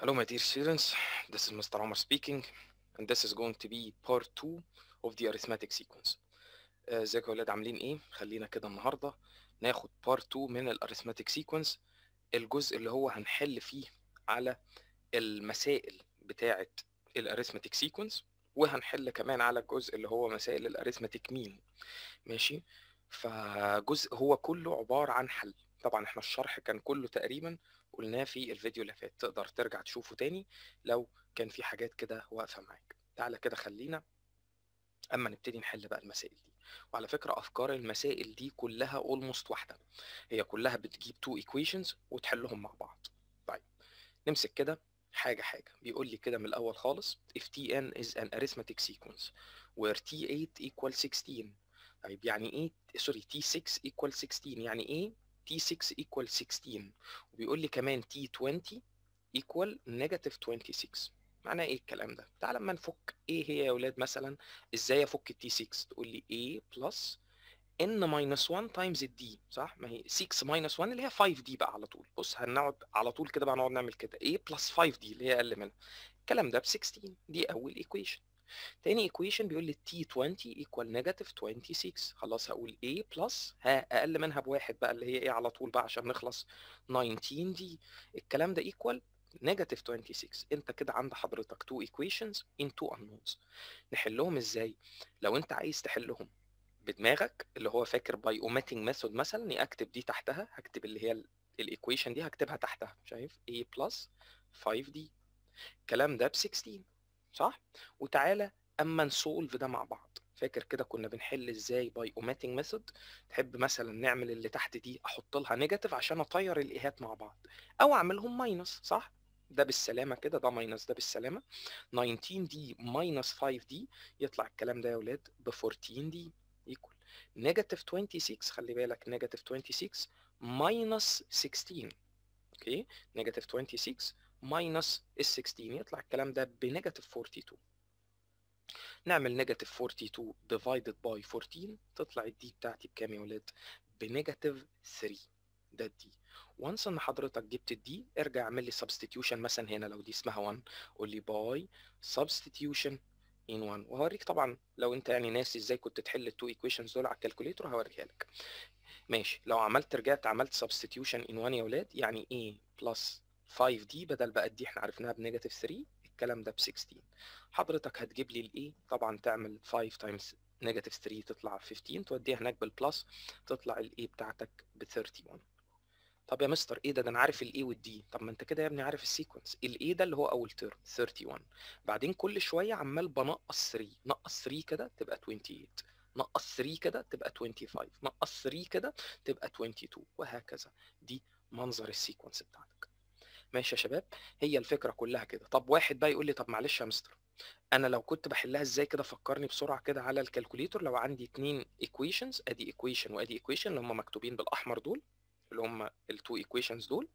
Hello my dear students, this is Mr. Omar speaking and this is going to be part two of the arithmetic sequence. Uh, ازيكم يا ولاد عاملين ايه؟ خلينا كده النهارده ناخد part 2 من الارثماتيك سيكونس الجزء اللي هو هنحل فيه على المسائل بتاعة الارثماتيك سيكونس وهنحل كمان على الجزء اللي هو مسائل الارثماتيك مين ماشي فجزء هو كله عبارة عن حل طبعا احنا الشرح كان كله تقريبا قلناه في الفيديو اللي فات تقدر ترجع تشوفه تاني لو كان في حاجات كده واقفه معاك تعالى كده خلينا اما نبتدي نحل بقى المسائل دي وعلى فكره افكار المسائل دي كلها اولموست واحده هي كلها بتجيب تو ايكويشنز وتحلهم مع بعض طيب نمسك كده حاجه حاجه بيقول لي كده من الاول خالص if tn is an arithmetic sequence where t8 equals 16 طيب يعني ايه سوري t6 equals 16 يعني ايه T6 equal 16 وبيقول لي كمان T20 equal negative 26 معناه ايه الكلام ده؟ تعال اما نفك ايه هي يا اولاد مثلا ازاي افك التي 6 تقول لي A plus n minus 1 times d صح؟ ما هي 6 minus 1 اللي هي 5d بقى على طول بص هنقعد على طول كده بقى نقعد نعمل كده A plus 5d اللي هي اقل منها الكلام ده ب 16 دي اول equation تاني ايكويشن بيقول لي t 20 equal negative 26 خلاص هقول a plus ها اقل منها بواحد بقى اللي هي ايه على طول بقى عشان نخلص 19 دي الكلام ده equal negative 26 انت كده عند حضرتك two equations in two unknowns نحلهم ازاي لو انت عايز تحلهم بدماغك اللي هو فاكر by omitting method مثلا اكتب دي تحتها هكتب اللي هي الايكويشن دي هكتبها تحتها شايف a plus 5d الكلام ده ب 16 صح وتعالى اما نسولف ده مع بعض فاكر كده كنا بنحل ازاي باي اوماتنج ميثود تحب مثلا نعمل اللي تحت دي احط لها نيجاتيف عشان اطير الايهات مع بعض او اعملهم ماينس صح ده بالسلامه كده ده ماينس ده بالسلامه 19 دي ماينس 5 دي يطلع الكلام ده يا ولاد ب 14 دي ايكوال نيجاتيف 26 خلي بالك نيجاتيف 26 ماينس 16 اوكي نيجاتيف 26 ماينس ال 16 يطلع الكلام ده بنيجاتيف 42 نعمل نيجاتيف 42 ديفايدد باي 14 تطلع الدي بتاعتي بكام يا ولاد بنيجاتيف 3 ده الدي وانس ان حضرتك جبت الدي ارجع اعمل لي سبستيتيوشن مثلا هنا لو دي اسمها 1 قول لي باي سبستيتيوشن ان 1 وهوريك طبعا لو انت يعني ناسي ازاي كنت تحل التو ايكويشنز دول على الكالكوليتر هوريها لك ماشي لو عملت رجعت عملت سبستيتيوشن ان 1 يا ولاد يعني ايه بلس 5 دي بدل بقى دي احنا عرفناها بنيجاتيف 3 الكلام ده ب 16 حضرتك هتجيب لي الاي طبعا تعمل 5 تايمز نيجاتيف 3 تطلع 15 توديها هناك بالبلس تطلع الاي بتاعتك ب 31 طب يا مستر ايه ده ده انا عارف الاي والدي طب ما انت كده يا ابني عارف السيكونس الاي ده اللي هو اول تيرم 31 بعدين كل شويه عمال بنقص 3 نقص 3 كده تبقى 28 نقص 3 كده تبقى 25 نقص 3 كده تبقى 22 وهكذا دي منظر السيكونس بتاعتك ماشي يا شباب هي الفكره كلها كده طب واحد بقى يقول لي طب معلش يا مستر انا لو كنت بحلها ازاي كده فكرني بسرعه كده على الكالكوليتور لو عندي اتنين ايكويشنز ادي ايكويشن وادي ايكويشن اللي هم مكتوبين بالاحمر دول اللي هم التو ايكويشنز دول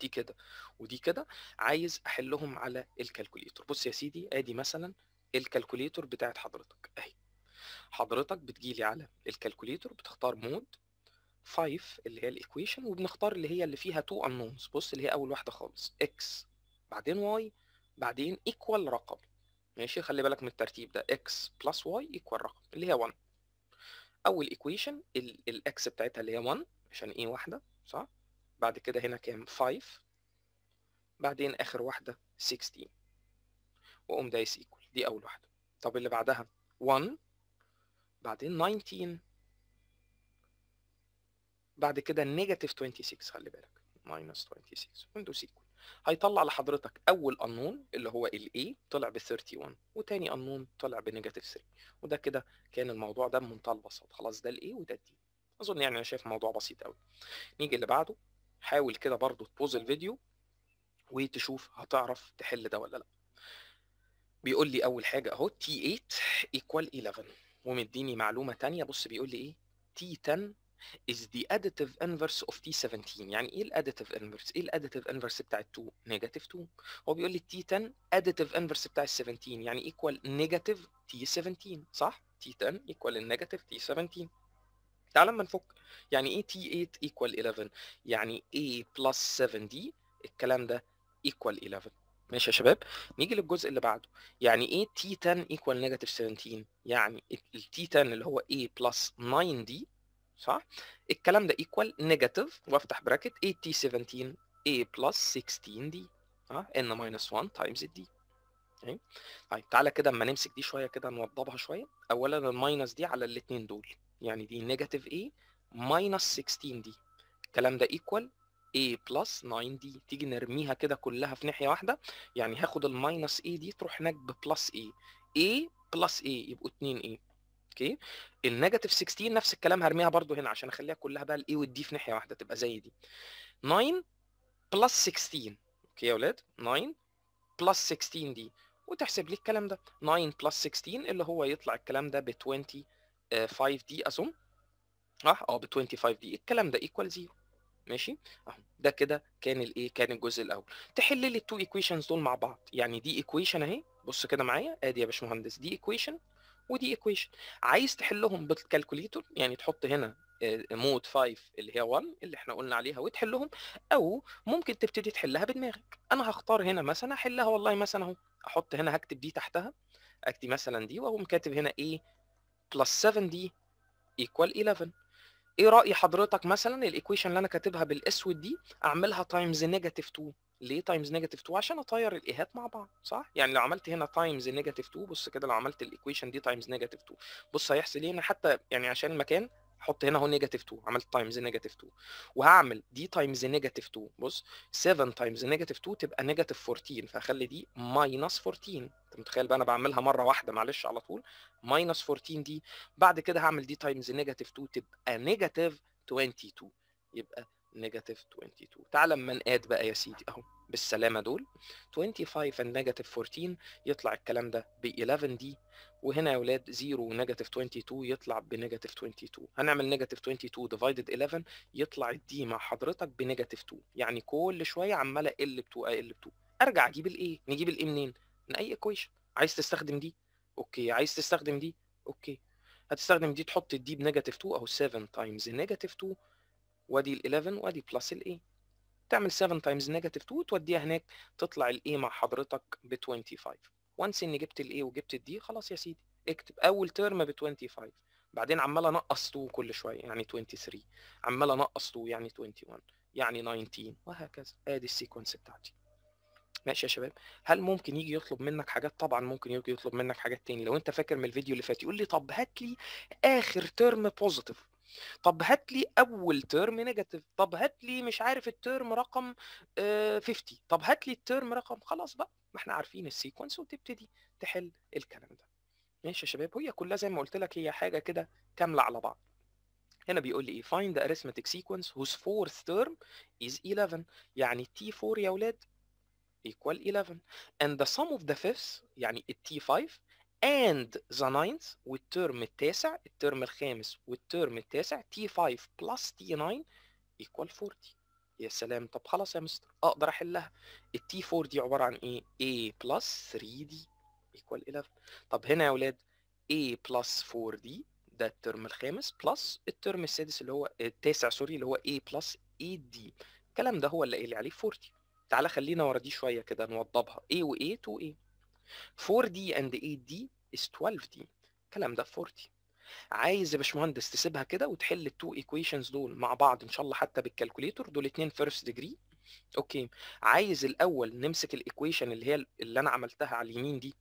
دي كده ودي كده عايز احلهم على الكالكوليتور بص يا سيدي ادي مثلا الكالكوليتور بتاعت حضرتك اهي حضرتك بتجيلي على الكالكوليتور بتختار مود 5 اللي هي الايكويشن وبنختار اللي هي اللي فيها تو unknowns بص اللي هي اول واحده خالص x بعدين y بعدين ايكوال رقم ماشي خلي بالك من الترتيب ده x بلس y ايكوال رقم اللي هي 1 اول ايكويشن الاكس بتاعتها اللي هي 1 عشان ايه واحده صح بعد كده هنا كام 5 بعدين اخر واحده 16 واقوم دايس ايكوال دي اول واحده طب اللي بعدها 1 بعدين 19 بعد كده نيجاتيف 26 خلي بالك ماينس 26 ويندو سيكول هيطلع لحضرتك اول انون اللي هو الاي طلع ب 31 وتاني انون طلع بنيجاتيف 3 وده كده كان الموضوع ده بمنتهى البساطه خلاص ده الاي وده الدي اظن يعني انا شايف الموضوع بسيط قوي نيجي اللي بعده حاول كده برضو تبوز الفيديو وتشوف هتعرف تحل ده ولا لا بيقول لي اول حاجه اهو تي 8 ايكوال 11 ومديني معلومه تانية بص بيقول لي ايه تي 10 is the additive inverse of T17 يعني ايه الاديتيف inverse؟ ايه الاديتيف inverse بتاع ال 2 نيجاتيف 2 هو بيقول لي T10 additive inverse بتاع ال 17 يعني ايكوال نيجاتيف T17 صح؟ T10 ايكوال النيجاتيف T17 تعال اما نفك يعني ايه T8 ايكوال 11 يعني A plus 7D الكلام ده ايكوال 11 ماشي يا شباب نيجي للجزء اللي بعده يعني ايه T10 ايكوال نيجاتيف 17 يعني ال T10 اللي هو A plus 9D صح الكلام ده ايكوال نيجاتيف وافتح براكت 8t17 a بلس 16d اه ان ماينس 1 تايمز الدي طيب تعالى كده اما نمسك دي شويه كده نوضبها شويه اولا الماينس دي على الاثنين دول يعني دي نيجاتيف a ماينس 16d الكلام ده ايكوال a بلس 9d تيجي نرميها كده كلها في ناحيه واحده يعني هاخد الماينس a دي تروح هناك ببلس a a بلس a يبقوا 2a اوكي النيجاتيف 16 نفس الكلام هرميها برضو هنا عشان اخليها كلها بقى الاي والدي في ناحيه واحده تبقى زي دي 9 بلس 16 اوكي يا اولاد 9 بلس 16 دي وتحسب لي الكلام ده 9 بلس 16 اللي هو يطلع الكلام ده ب 25 دي اظن اه اه ب 25 دي الكلام ده ايكوال زيرو ماشي اهو ده كده كان الايه كان الجزء الاول تحل لي التو ايكويشنز دول مع بعض يعني دي ايكويشن اهي بص كده معايا ادي يا باشمهندس دي ايكويشن ودي ايكويشن عايز تحلهم بالكالكوليتور يعني تحط هنا آه، مود 5 اللي هي 1 اللي احنا قلنا عليها وتحلهم او ممكن تبتدي تحلها بدماغك انا هختار هنا مثلا احلها والله مثلا اهو احط هنا هكتب دي تحتها اكتب مثلا دي واقوم كاتب هنا ايه بلس 7 دي ايكوال 11 ايه راي حضرتك مثلا الايكويشن اللي انا كاتبها بالاسود دي اعملها تايمز نيجاتيف 2 ليه تايمز نيجاتيف 2 عشان اطير الايهات مع بعض صح يعني لو عملت هنا تايمز نيجاتيف 2 بص كده لو عملت الايكويشن دي تايمز نيجاتيف 2 بص هيحصل ايه انا حتى يعني عشان المكان احط هنا اهو نيجاتيف 2 عملت تايمز نيجاتيف 2 وهعمل دي تايمز نيجاتيف 2 بص 7 تايمز نيجاتيف 2 تبقى نيجاتيف 14 فهخلي دي ماينس 14 انت متخيل بقى انا بعملها مره واحده معلش على طول ماينس 14 دي بعد كده هعمل دي تايمز نيجاتيف 2 تبقى نيجاتيف 22 يبقى نيجاتيف 22 تعال اما نقاد بقى يا سيدي اهو بالسلامه دول 25 and نيجاتيف 14 يطلع الكلام ده ب 11 دي وهنا يا ولاد 0 ونيجاتيف 22 يطلع بنيجاتيف 22 هنعمل نيجاتيف 22 ديفايدد 11 يطلع الدي مع حضرتك بنيجاتيف 2 يعني كل شويه عمال اقل آه، ب 2 اقل ب 2 ارجع اجيب الايه نجيب الايه منين من اي ايكويشن عايز تستخدم دي اوكي عايز تستخدم دي اوكي هتستخدم دي تحط الدي بنيجاتيف 2 اهو 7 تايمز نيجاتيف 2 وادي ال11 وادي بلس الاي تعمل 7 تايمز نيجاتيف 2 وتوديها هناك تطلع الاي مع حضرتك ب 25 وانس اني جبت الاي وجبت الدي خلاص يا سيدي اكتب اول ترم ب 25 بعدين عمال انقص 2 كل شويه يعني 23 عمال انقص 2 يعني 21 يعني 19 وهكذا ادي السيكونس بتاعتي ماشي يا شباب هل ممكن يجي يطلب منك حاجات طبعا ممكن يجي يطلب منك حاجات تاني لو انت فاكر من الفيديو اللي فات يقول لي طب هات لي اخر ترم بوزيتيف طب هات لي اول ترم نيجاتيف طب هات لي مش عارف الترم رقم 50 آه، طب هات لي الترم رقم خلاص بقى ما احنا عارفين السيكونس وتبتدي تحل الكلام ده ماشي يا شباب هي كلها زي ما قلت لك هي حاجه كده كامله على بعض هنا بيقول لي ايه find the arithmetic sequence whose fourth term is 11 يعني t 4 يا ولاد equal 11 and the sum of the fifths يعني التي 5 and the ninth والترم التاسع الترم الخامس والترم التاسع t 5 plus t 9 equal 40 يا سلام طب خلاص يا مستر اقدر احلها t 4 دي عباره عن ايه a plus 3 d equal 11 طب هنا يا اولاد a plus 4 d ده الترم الخامس بلس الترم السادس اللي هو التاسع سوري اللي هو a plus 8 d الكلام ده هو اللي قايل عليه 40 تعالى خلينا ورا دي شويه كده نوضبها a و a 2a 4D and 8D is 12D الكلام ده 40 عايز يا باشمهندس تسيبها كده وتحل التو ايكويشنز دول مع بعض ان شاء الله حتى بالكالكوليتور دول اتنين فيرست ديجري اوكي عايز الاول نمسك الايكويشن اللي هي اللي انا عملتها على اليمين دي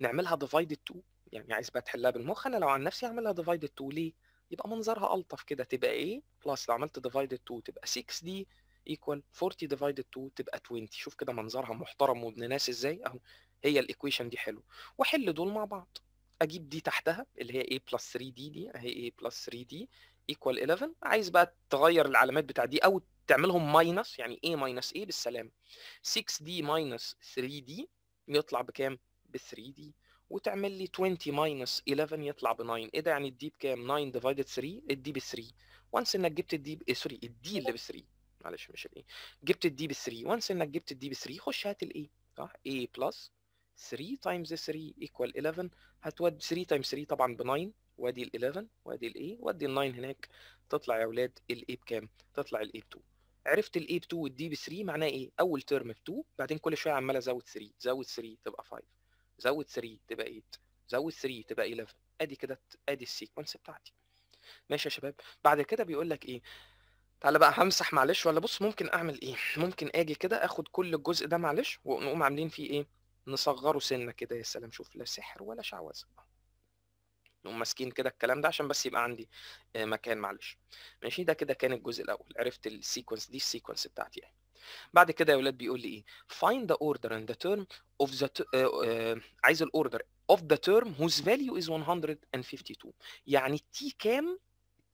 نعملها ديفايد 2 يعني عايز بقى تحلها بالمخ انا لو عن نفسي اعملها ديفايد 2 ليه يبقى منظرها الطف كده تبقى ايه بلس لو عملت ديفايد 2 تبقى 6 دي ايكوال 40 ديفايد 2 تبقى 20 شوف كده منظرها محترم وابن ناس ازاي اهو هي الايكويشن دي حلو واحل دول مع بعض اجيب دي تحتها اللي هي a بلس 3 دي دي اهي a بلس 3 دي ايكوال 11 عايز بقى تغير العلامات بتاع دي او تعملهم ماينس يعني a ماينس a بالسلامه 6 دي ماينس 3 دي يطلع بكام ب 3 دي وتعمل لي 20 ماينس 11 يطلع ب 9 ايه ده يعني الدي بكام 9 ديفايدد 3 الدي ب 3 وانس انك جبت الدي ب سوري الدي اللي ب 3 معلش مش الايه جبت الدي ب 3 وانس انك جبت الدي ب 3 خش هات الايه صح a بلس 3 تايمز 3 ايكوال 11 هتودي 3 تايمز 3 طبعا ب 9 وادي ال 11 وادي ال A وادي ال 9 هناك تطلع يا اولاد ال A بكام؟ تطلع ال A ب 2 عرفت ال A ب 2 وال D ب 3 معناه ايه؟ اول ترم ب 2 بعدين كل شويه عمال ازود 3 زود 3 تبقى 5 زود 3 تبقى 8 زود 3 تبقى 11 ادي كده ادي السيكونس بتاعتي ماشي يا شباب بعد كده بيقول لك ايه تعالى بقى همسح معلش ولا بص ممكن اعمل ايه ممكن اجي كده اخد كل الجزء ده معلش ونقوم عاملين فيه ايه نصغره سنه كده يا سلام شوف لا سحر ولا شعوذه نقوم ماسكين كده الكلام ده عشان بس يبقى عندي آه، مكان معلش ماشي ده كده كان الجزء الاول عرفت السيكونس دي السيكونس بتاعتي يعني بعد كده يا ولاد بيقول لي ايه find the order and the term of the uh, uh, عايز الاوردر of the term whose value is 152 يعني تي كام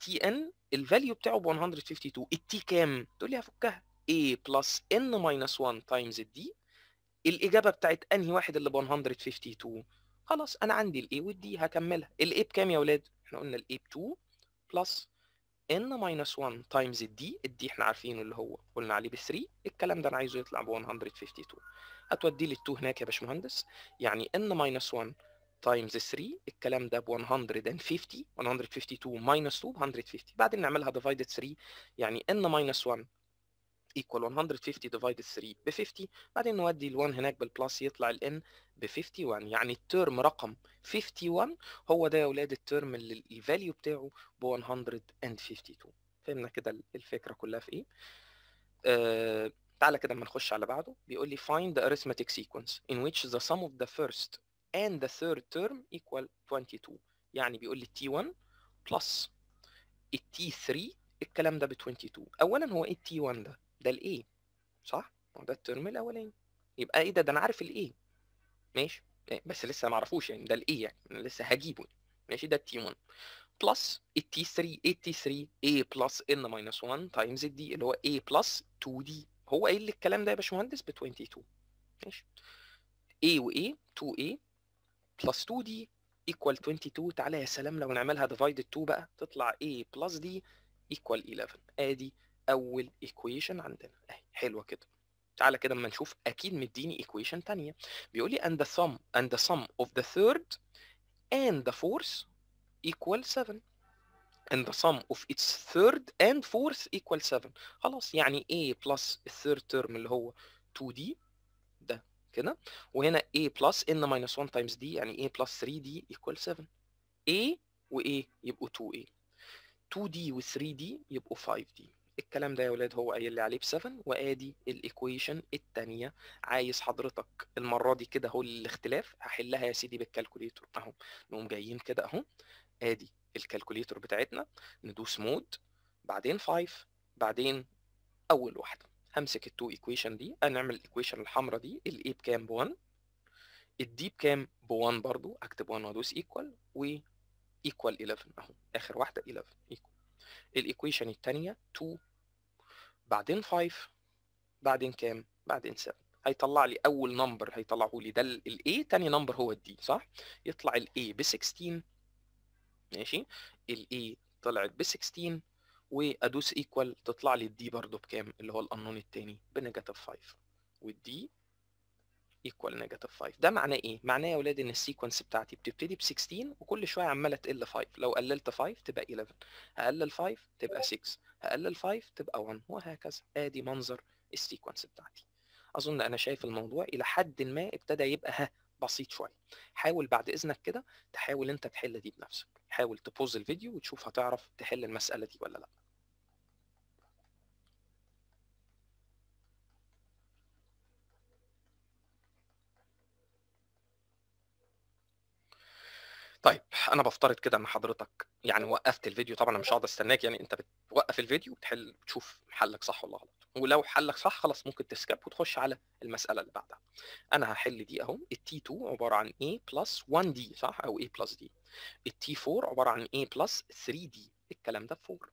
تي ان الفاليو بتاعه ب 152 التي كام تقول لي هفكها a بلس n minus 1 times d الاجابه بتاعت انهي واحد اللي ب 152 خلاص انا عندي الاي والدي هكملها الاي بكام يا اولاد احنا قلنا الاي ب 2 بلس ان ماينس 1 تايمز الدي الدي احنا عارفينه اللي هو قلنا عليه ب 3 الكلام ده انا عايزه يطلع ب 152 هتودي لي ال 2 هناك يا باشمهندس يعني ان ماينس 1 تايمز 3 الكلام ده ب 150 152 ماينس 2 ب 150 بعدين نعملها ديفايدد 3 يعني ان ماينس 1 equal 150 divided 3 ب 50 بعدين نودي ال1 هناك بالبلس يطلع ال n ب 51 يعني الترم رقم 51 هو ده يا اولاد الترم اللي الفاليو بتاعه ب 152 فهمنا كده الفكره كلها في ايه آه تعالى كده اما نخش على بعده بيقول لي find the arithmetic sequence in which the sum of the first and the third term equal 22 يعني بيقول لي t1 plus t 3 الكلام ده ب 22 اولا هو ايه t 1 ده ده A e، صح هو ده الترم الاولاني يبقى ايه ده ده انا عارف A e. ماشي يعني بس لسه ما اعرفوش يعني ده A e يعني انا لسه هجيبه ماشي ده التي 1 بلس التي 3 ايه التي 3 a بلس n ماينس 1 تايمز الدي اللي هو a بلس 2 دي هو ايه لي الكلام ده يا باشمهندس ب 22 ماشي a و a 2a بلس 2d ايكوال 22 تعالى يا سلام لو نعملها divided 2 بقى تطلع a بلس d ايكوال 11 ادي اول ايكويشن عندنا اهي حلوه كده تعالى كده اما نشوف اكيد مديني ايكويشن تانية بيقول لي and the sum and the sum of the third and the fourth equal 7 and the sum of its third and fourth equal 7 خلاص يعني a plus الثيرد term اللي هو 2d ده كده وهنا a plus n minus 1 times d يعني a plus 3d equal 7 a و a يبقوا 2a 2d و 3d يبقوا 5d الكلام ده يا ولاد هو قايل لي عليه ب7 وادي الايكويشن الثانيه عايز حضرتك المره دي كده اهو الاختلاف هحلها يا سيدي بالكالكوليتور اهو نقوم جايين كده اهو ادي الكالكوليتور بتاعتنا ندوس مود بعدين 5 بعدين اول واحده همسك التو ايكويشن دي هنعمل الايكويشن الحمراء دي الاي بكام ب 1 الدي بكام ب 1 برضو اكتب 1 وادوس ايكوال و ايكوال 11 اهو اخر واحده 11 ايكوال الايكويشن الثانيه 2 بعدين 5 بعدين كام بعدين 7 هيطلع لي اول نمبر هيطلعه لي ده الاي تاني نمبر هو الدي صح يطلع الاي ب 16 ماشي الاي طلعت ب 16 وادوس ايكوال تطلع لي الدي برضه بكام اللي هو القانون الثاني بنيجاتيف 5 والدي ايكوال نيجاتيف 5 ده معناه ايه؟ معناه يا ولاد ان السيكونس بتاعتي بتبتدي ب 16 وكل شويه عماله تقل 5 لو قللت 5 تبقى 11 هقلل 5 تبقى 6 هقلل 5 تبقى 1 وهكذا ادي منظر السيكونس بتاعتي اظن انا شايف الموضوع الى حد ما ابتدى يبقى ها بسيط شويه حاول بعد اذنك كده تحاول انت تحل دي بنفسك حاول تبوز الفيديو وتشوف هتعرف تحل المساله دي ولا لا طيب انا بفترض كده ان حضرتك يعني وقفت الفيديو طبعا انا مش هقعد استناك يعني انت بتوقف الفيديو وتحل وتشوف حلك صح ولا غلط ولو حلك صح خلاص ممكن تسكب وتخش على المساله اللي بعدها انا هحل دي اهو التي 2 عباره عن a بلس 1 دي صح او a بلس دي التي 4 عباره عن a بلس 3 دي الكلام ده في 4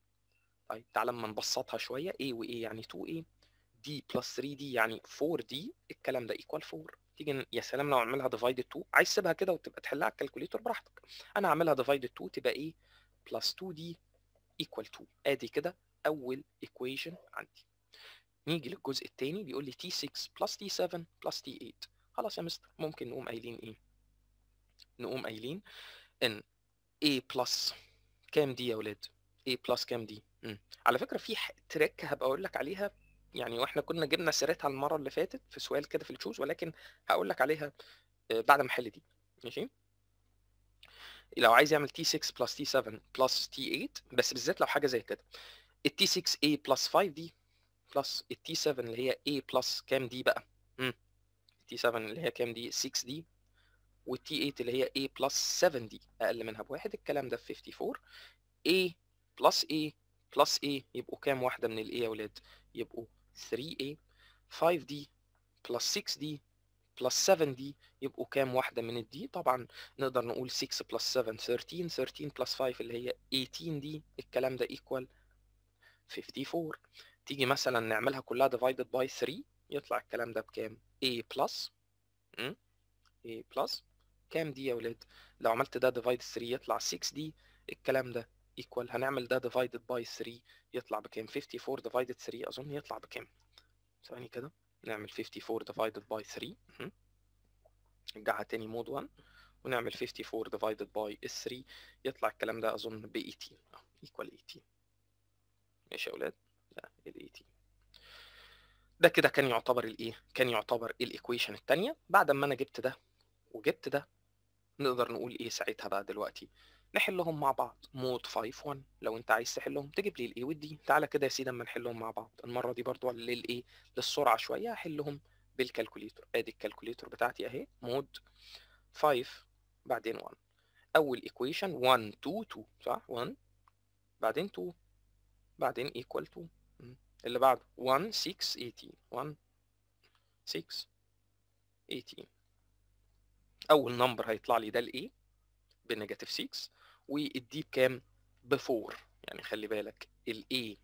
طيب تعال اما نبسطها شويه a و a يعني 2a دي بلس 3 دي يعني 4 دي الكلام ده ايكوال 4 تيجي يا سلام لو اعملها ديفايدد 2 عايز تسيبها كده وتبقى تحلها على الكالكوليتور براحتك انا هعملها ديفايدد 2 تبقى ايه بلس 2 دي ايكوال 2 ادي كده اول ايكويشن عندي نيجي للجزء الثاني بيقول لي T6 بلس T7 بلس T8 خلاص يا مستر ممكن نقوم قايلين ايه نقوم قايلين ان A بلس كام دي يا ولاد A بلس كام دي مم. على فكره في تريك هبقى اقول لك عليها يعني واحنا كنا جبنا سيرتها المره اللي فاتت في سؤال كده في التشوز ولكن هقول لك عليها آه، بعد ما احل دي ماشي لو عايز يعمل تي 6 بلس تي 7 بلس تي 8 بس بالذات لو حاجه زي كده التي 6 اي بلس 5 دي بلس التي 7 اللي هي اي بلس كام دي بقى امم التي 7 اللي هي كام دي 6 دي والتي 8 اللي هي a بلس 7 دي اقل منها بواحد الكلام ده في 54 a بلس a بلس a يبقوا كام واحده من ال a يا ولاد يبقوا 3A 5D plus 6D plus 7D يبقوا كام واحدة من الدي طبعا نقدر نقول 6 plus 7 13 13 plus 5 اللي هي 18D الكلام ده equal 54 تيجي مثلا نعملها كلها divided by 3 يطلع الكلام ده بكام A plus A plus كام دي يا ولاد لو عملت ده divided 3 يطلع 6D الكلام ده ايكوال هنعمل ده ديفايدد باي 3 يطلع بكام 54 ديفايدد 3 اظن يطلع بكام ثواني كده نعمل 54 ديفايدد باي 3 نرجعها تاني مود 1 ونعمل 54 ديفايدد باي 3 يطلع الكلام ده اظن ب 18 اه ايكوال 18 ماشي يا اولاد لا ال 18 ده كده كان يعتبر الايه كان يعتبر الايكويشن الثانيه بعد ما انا جبت ده وجبت ده نقدر نقول ايه ساعتها بقى دلوقتي نحلهم مع بعض مود 5 1 لو انت عايز تحلهم تجيب لي الاي والدي تعالى كده يا سيدي اما نحلهم مع بعض المره دي برضو للايه للسرعه شويه احلهم بالكالكوليتر ادي الكالكوليتر بتاعتي اهي مود 5 بعدين 1 اول ايكويشن 1 2 2 صح 1 بعدين 2 بعدين ايكوال 2 اللي بعده 1 6 18 1 6 18 اول نمبر هيطلع لي ده الاي بنيجاتيف 6 والدي بكام بفور يعني خلي بالك الاي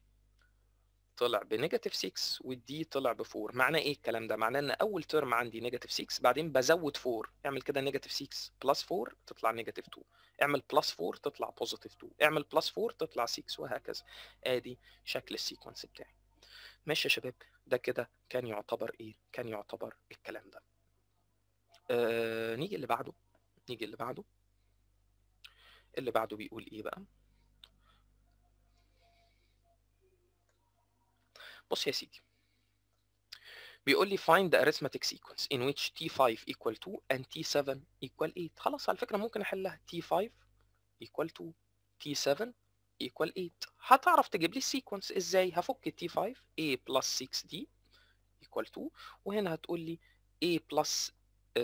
طلع بنيجاتيف 6 والدي طلع 4 معناه ايه الكلام ده معناه ان اول ترم عندي نيجاتيف 6 بعدين بزود 4 اعمل كده نيجاتيف 6 بلس 4 تطلع نيجاتيف 2 اعمل بلس 4 تطلع بوزيتيف 2 اعمل بلس 4 تطلع 6 وهكذا ادي شكل السيكونس بتاعي ماشي يا شباب ده كده كان يعتبر ايه كان يعتبر الكلام ده آه نيجي اللي بعده نيجي اللي بعده اللي بعده بيقول ايه بقى بص يا سيدي بيقول لي find the arithmetic sequence in which t5 equal 2 and t7 equal 8 خلاص على فكرة ممكن احلها t5 equal 2 t7 equal 8 هتعرف تجيب لي السيكونس ازاي هفك t5 a plus 6d equal 2 وهنا هتقول لي a plus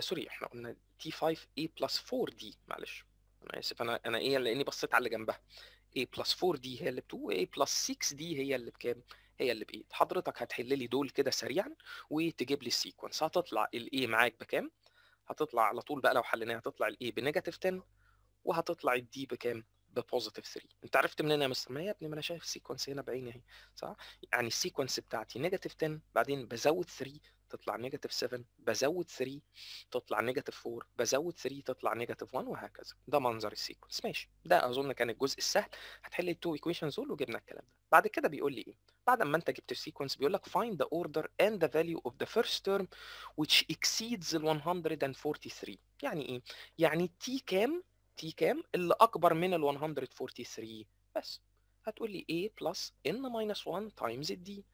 سوري آه، احنا قلنا t5 a plus 4d معلش انا اسف انا انا ايه لاني بصيت على اللي جنبها a بلس 4 دي هي اللي ب 2 a بلس 6 دي هي اللي بكام؟ هي اللي ب 8 حضرتك هتحل لي دول كده سريعا وتجيب لي السيكونس هتطلع a معاك بكام؟ هتطلع على طول بقى لو حليناها هتطلع a بنيجاتيف 10 وهتطلع d بكام؟ بوزيتيف 3 انت عرفت منين يا مستر ما يا ابني ما انا شايف السيكونس هنا بعيني اهي صح يعني السيكونس بتاعتي نيجاتيف 10 بعدين بزود 3 تطلع نيجاتيف 7 بزود 3 تطلع نيجاتيف 4 بزود 3 تطلع نيجاتيف 1 وهكذا ده منظر السيكونس ماشي ده اظن كان الجزء السهل هتحل التو ايكويشنز دول وجبنا الكلام ده بعد كده بيقول لي ايه بعد ما انت جبت السيكونس بيقول لك فايند ذا اوردر اند ذا فاليو اوف ذا فيرست تيرم which exceeds ال 143 يعني ايه يعني تي كام تي كام اللي اكبر من ال 143 بس هتقول لي a بلس n minus 1 times d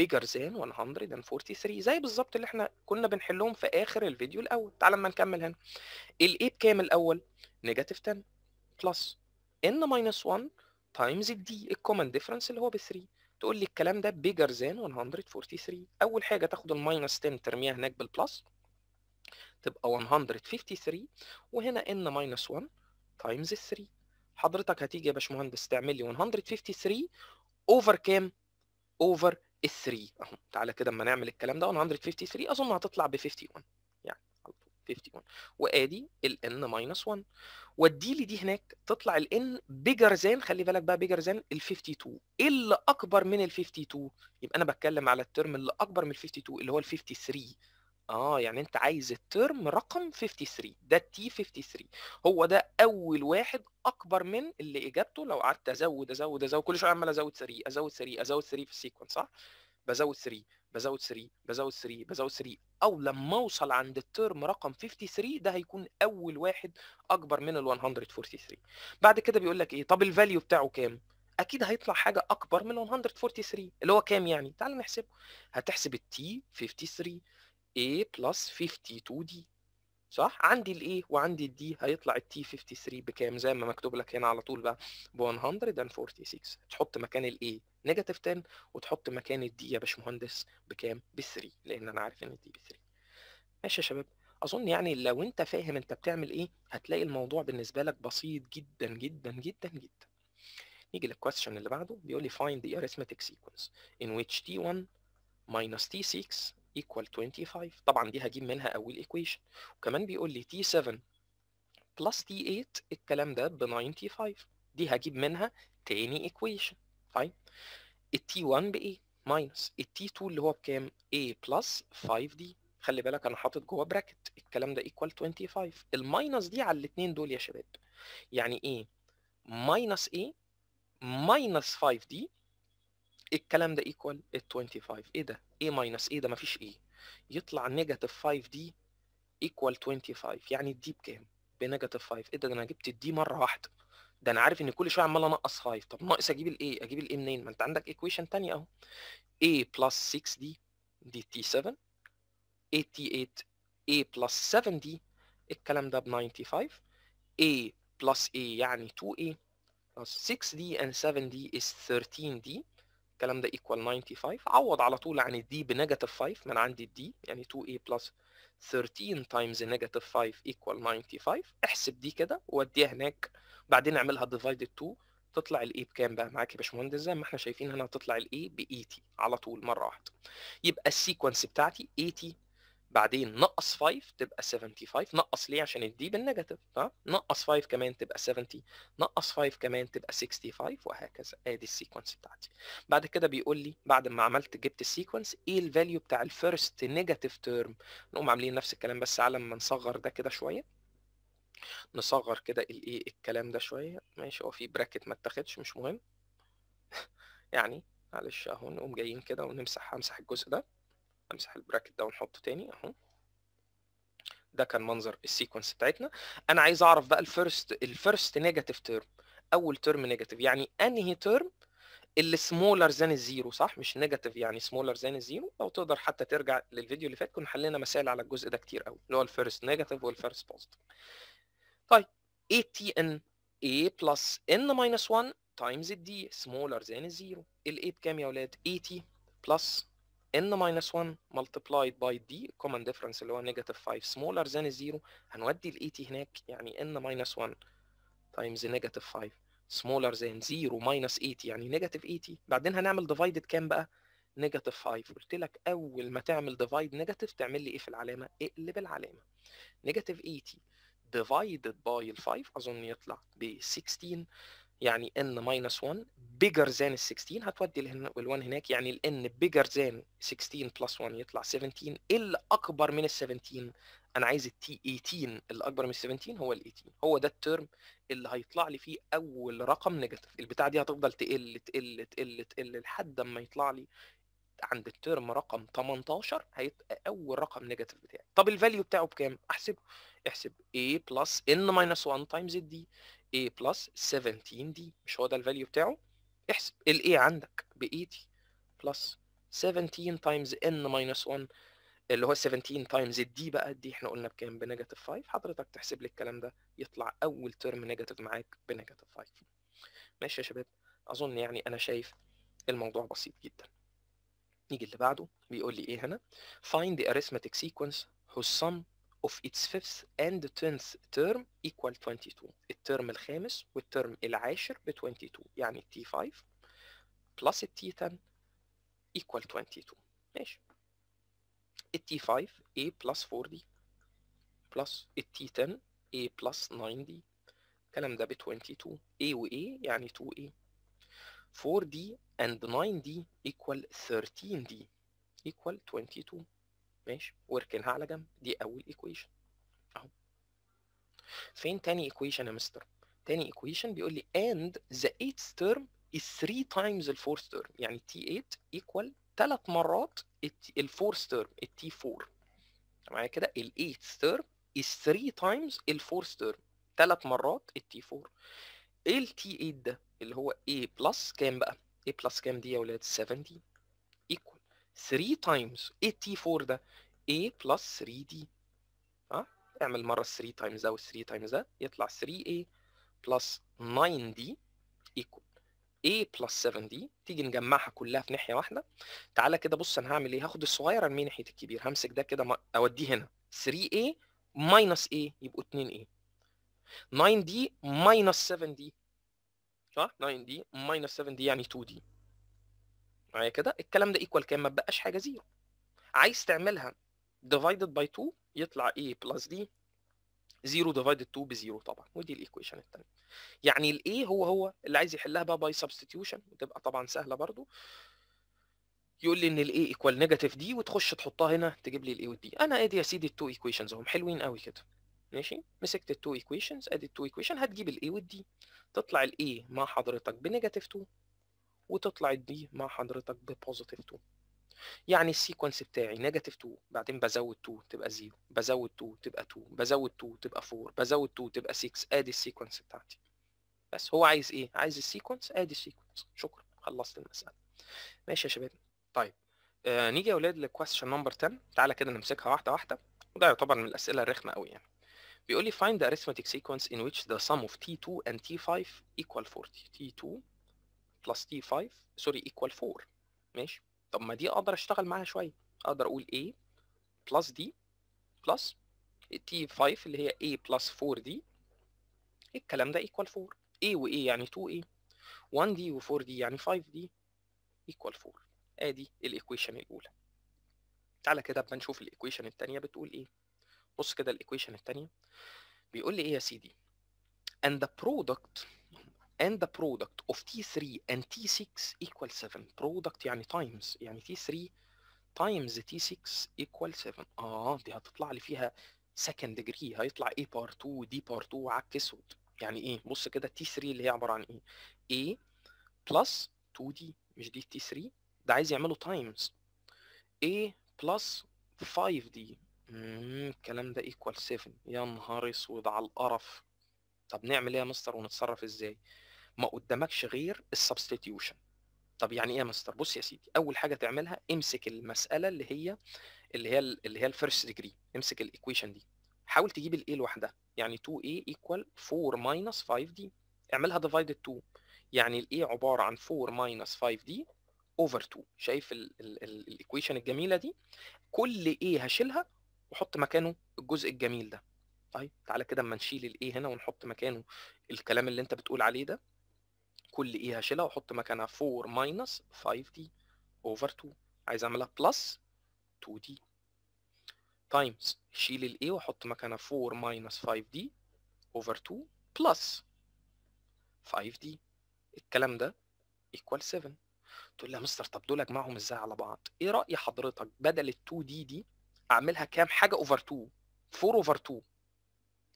bigger than 143 زي بالظبط اللي احنا كنا بنحلهم في اخر الفيديو الاول تعال اما نكمل هنا a بكام الاول نيجاتيف 10 بلس n minus 1 تايمز الدي الكومن ديفرنس اللي هو ب 3 تقول لي الكلام ده bigger than 143 اول حاجه تاخد الماينس 10 ترميها هناك بالبلس تبقى 153 وهنا n minus 1 تايمز 3 حضرتك هتيجي يا باشمهندس تعمل لي 153 اوفر كام؟ اوفر 3 اهو تعالى كده اما نعمل الكلام ده 153 اظن هتطلع ب 51 يعني على طول 51 وادي n ماينس 1 ودي لي دي هناك تطلع n بيجر زان خلي بالك بقى بيجر زان ال 52 إيه اللي اكبر من ال 52 يبقى انا بتكلم على الترم اللي اكبر من ال 52 اللي هو ال 53 اه يعني انت عايز الترم رقم 53 ده تي 53 هو ده اول واحد اكبر من اللي اجابته لو قعدت ازود ازود ازود كل شويه عمال ازود 3 ازود 3 ازود 3 في السيكونس صح بزود 3 بزود 3 بزود 3 بزود 3 او لما اوصل عند الترم رقم 53 ده هيكون اول واحد اكبر من ال 143 بعد كده بيقول لك ايه طب الفاليو بتاعه كام اكيد هيطلع حاجه اكبر من 143 اللي هو كام يعني تعال نحسبه هتحسب التي 53 A plus 52D صح عندي ال A وعندي ال D هيطلع ال T53 بكام زي ما مكتوب لك هنا على طول بقى ب 146 تحط مكان ال A نيجاتيف 10 وتحط مكان ال D يا باشمهندس بكام ب 3 لان انا عارف ان ال D ب 3 ماشي يا شباب اظن يعني لو انت فاهم انت بتعمل ايه هتلاقي الموضوع بالنسبه لك بسيط جدا جدا جدا جدا نيجي للكويستشن اللي بعده بيقول لي find the arithmetic sequence in which t1 minus t6 equal 25 طبعا دي هجيب منها اول equation وكمان بيقول لي t7 plus t8 الكلام ده ب 95 دي هجيب منها تاني equation طيب t 1 بايه ال t 2 اللي هو بكام a plus 5d خلي بالك انا حاطط جوه براكت الكلام ده equal 25 الماينس دي على الاثنين دول يا شباب يعني ايه minus a minus 5d الكلام ده equal ال 25 ايه ده A ماينس A ده مفيش A يطلع نيجاتيف 5 دي ايكوال 25 يعني الدي بكام؟ بنيجاتيف 5 ايه ده, ده انا جبت الدي مره واحده ده انا عارف ان كل شويه عمال انقص 5 طب ناقص اجيب الايه اجيب الايه منين؟ ما انت عندك ايكويشن ثانيه اهو A بلس 6 دي دي تي 7 اي تي 8 A بلس 7 دي الكلام ده ب 95 A بلس A يعني 2A 6D and 7D is 13D الكلام ده ايكوال 95 عوض على طول عن الدي بنيجاتيف 5 من عندي الدي يعني 2a بلس 13 تايمز نيجاتيف 5 ايكوال 95 احسب دي كده واديها هناك بعدين اعملها ديفايد 2 تطلع الاي بكام بقى معاك يا باشمهندس زي ما احنا شايفين هنا تطلع الاي ب 80 على طول مره واحده يبقى السيكونس بتاعتي 80 بعدين نقص 5 تبقى 75 نقص ليه عشان الدي بالنيجاتيف تمام نقص 5 كمان تبقى 70 نقص 5 كمان تبقى 65 وهكذا ادي السيكونس بتاعتي بعد كده بيقول لي بعد ما عملت جبت السيكونس ايه الفاليو بتاع الفيرست نيجاتيف تيرم نقوم عاملين نفس الكلام بس على ما نصغر ده كده شويه نصغر كده الايه الكلام ده شويه ماشي هو في براكت ما اتاخدش مش مهم يعني معلش اهو نقوم جايين كده ونمسح همسح الجزء ده امسح البراكت ده ونحطه تاني اهو ده كان منظر السيكونس بتاعتنا انا عايز اعرف بقى الفيرست الفيرست نيجاتيف تيرم اول تيرم نيجاتيف يعني انهي تيرم اللي سمولر زان الزيرو صح مش نيجاتيف يعني سمولر زان الزيرو لو تقدر حتى ترجع للفيديو اللي فات كنا حلينا مسائل على الجزء ده كتير قوي اللي هو الفيرست نيجاتيف والفيرست بوزيتيف طيب اي تي ان a plus n minus 1 تايمز d smaller than 0 ال بكام يا ولاد 80 plus n minus 1 multiplied by d common difference اللي هو negative 5 smaller than 0 هنودي ال 80 هناك يعني n minus 1 times negative 5 smaller than 0 minus 80 يعني negative 80 بعدين هنعمل divided كام بقى؟ negative 5 قلت لك أول ما تعمل divide negative تعمل لي إيه في العلامة؟ اقلب العلامة negative 80 divided by ال 5 أظن يطلع ب 16 يعني n ماينس 1 bigger than ال 16 هتودي ال 1 هناك يعني ال ان bigger than 16 plus 1 يطلع 17 إيه اللي اكبر من ال 17 انا عايز ال 18 اللي اكبر من ال 17 هو ال 18 هو ده الترم اللي هيطلع لي فيه اول رقم نيجاتيف البتاعه دي هتفضل تقل تقل تقل تقل لحد اما يطلع لي عند الترم رقم 18 هيبقى اول رقم نيجاتيف بتاعي طب الفاليو بتاعه بكام احسبه احسب a بلس n minus 1 تايمز d A plus 17D مش هو ده الفاليو بتاعه احسب ال A عندك ب 80 plus 17 times N minus 1 اللي هو 17 تايمز الدي بقى الدي احنا قلنا بكام بنيجاتيف 5 حضرتك تحسب لي الكلام ده يطلع اول ترم نيجاتيف معاك بنيجاتيف 5 ماشي يا شباب اظن يعني انا شايف الموضوع بسيط جدا نيجي اللي بعده بيقول لي ايه هنا find the arithmetic sequence whose sum of its fifth and tenth term equal 22 الترم الخامس والترم العاشر ب 22 يعني t 5 plus t 10 equal 22 ماشي t 5 a plus 4d plus t 10 a plus 9d الكلام ده ب 22 a و a يعني 2a 4d and 9d equal 13d equal 22 ماشي واركنها على جنب دي اول ايكويشن اهو فين تاني ايكويشن يا مستر تاني ايكويشن بيقول لي and the eighth term is 3 times the fourth term يعني T8 equal 3 مرات الفورث تيرم التي 4 معايا كده ال الايت تيرم is 3 times الفورث تيرم 3 مرات التي 4 ايه التي 8 ده اللي هو A بلس كام بقى A بلس كام دي يا ولاد 70 3 تايمز ايه تي 4 ده؟ a بلس 3 دي ها اعمل مره 3 تايمز ده و 3 تايمز ده يطلع 3a بلس 9d ايكوال a بلس 7d تيجي نجمعها كلها في ناحيه واحده تعالى كده بص انا هعمل ايه هاخد الصغير ارميه ناحيه الكبير همسك ده كده اوديه هنا 3a ماينس a يبقوا 2a 9d ماينس 7d صح 9d ماينس 7d يعني 2d معايا كده الكلام ده ايكوال كام ما بقاش حاجه زيرو عايز تعملها ديفايدد باي 2 يطلع اي بلس دي 0 ديفايدد 2 بزيرو طبعا ودي الايكويشن الثانيه يعني الاي هو هو اللي عايز يحلها بقى باي سبستيتيوشن وتبقى طبعا سهله برضو يقول لي ان الاي ايكوال نيجاتيف دي وتخش تحطها هنا تجيب لي الاي والدي انا ادي يا سيدي التو ايكويشنز هم حلوين قوي كده ماشي مسكت التو ايكويشنز ادي التو ايكويشن هتجيب الاي والدي تطلع الاي مع حضرتك بنيجاتيف 2 وتطلع الدي مع حضرتك ببوزيتيف 2 يعني السيكونس بتاعي نيجاتيف 2 بعدين بزود 2 تبقى 0 بزود 2 تبقى 2 بزود 2 تبقى 4 بزود 2 تبقى 6 ادي السيكونس بتاعتي بس هو عايز ايه عايز السيكونس ادي السيكونس شكرا خلصت المساله ماشي يا شباب طيب آه نيجي يا اولاد للكويستشن نمبر 10 تعالى كده نمسكها واحده واحده وده يعتبر من الاسئله الرخمه قوي يعني بيقول لي find the arithmetic sequence in which the sum of t2 and t5 equal 40 t2 بلس تي 5 سوري ايكوال 4 ماشي طب ما دي اقدر اشتغل معاها شويه اقدر اقول a بلس دي بلس تي 5 اللي هي a بلس 4 دي الكلام ده ايكوال 4 a و a يعني 2a 1d و 4d يعني 5d ايكوال 4 ادي الايكويشن الاولى تعالى كده اما نشوف الايكويشن الثانيه بتقول ايه بص كده الايكويشن الثانيه بيقول لي ايه يا سيدي and the product and the product of T3 and T6 equals 7 product يعني times يعني T3 times T6 equals 7 اه دي هتطلع لي فيها second degree هيطلع A بار 2 D بار 2 عك يعني ايه بص كده T3 اللي هي عبارة عن ايه A plus 2D مش دي T3 ده عايز يعمله times A plus 5D الكلام ده equal 7 يا نهار اسود على القرف طب نعمل ايه يا مستر ونتصرف ازاي ما قدامكش غير السبستيتيوشن طب يعني ايه يا مستر بص يا سيدي اول حاجه تعملها امسك المساله اللي هي اللي هي اللي هي الفيرست ديجري امسك الايكويشن دي حاول تجيب الايه لوحدها يعني 2a ايكوال 4 ماينس 5d اعملها ديفايد 2 يعني الايه عباره عن 4 ماينس 5d اوفر 2 شايف الايكويشن الجميله دي كل ايه هشيلها واحط مكانه الجزء الجميل ده طيب تعالى كده اما نشيل الايه هنا ونحط مكانه الكلام اللي انت بتقول عليه ده كل اي هشيلها واحط مكانها 4 ماينس 5 دي اوفر 2 عايز اعملها بلس 2 دي تايمز شيل الاي واحط مكانها 4 ماينس 5 دي اوفر 2 بلس 5 دي الكلام ده ايكوال 7 تقول لي يا مستر طب دول اجمعهم ازاي على بعض ايه راي حضرتك بدل ال 2 دي دي اعملها كام حاجه اوفر 2 4 اوفر 2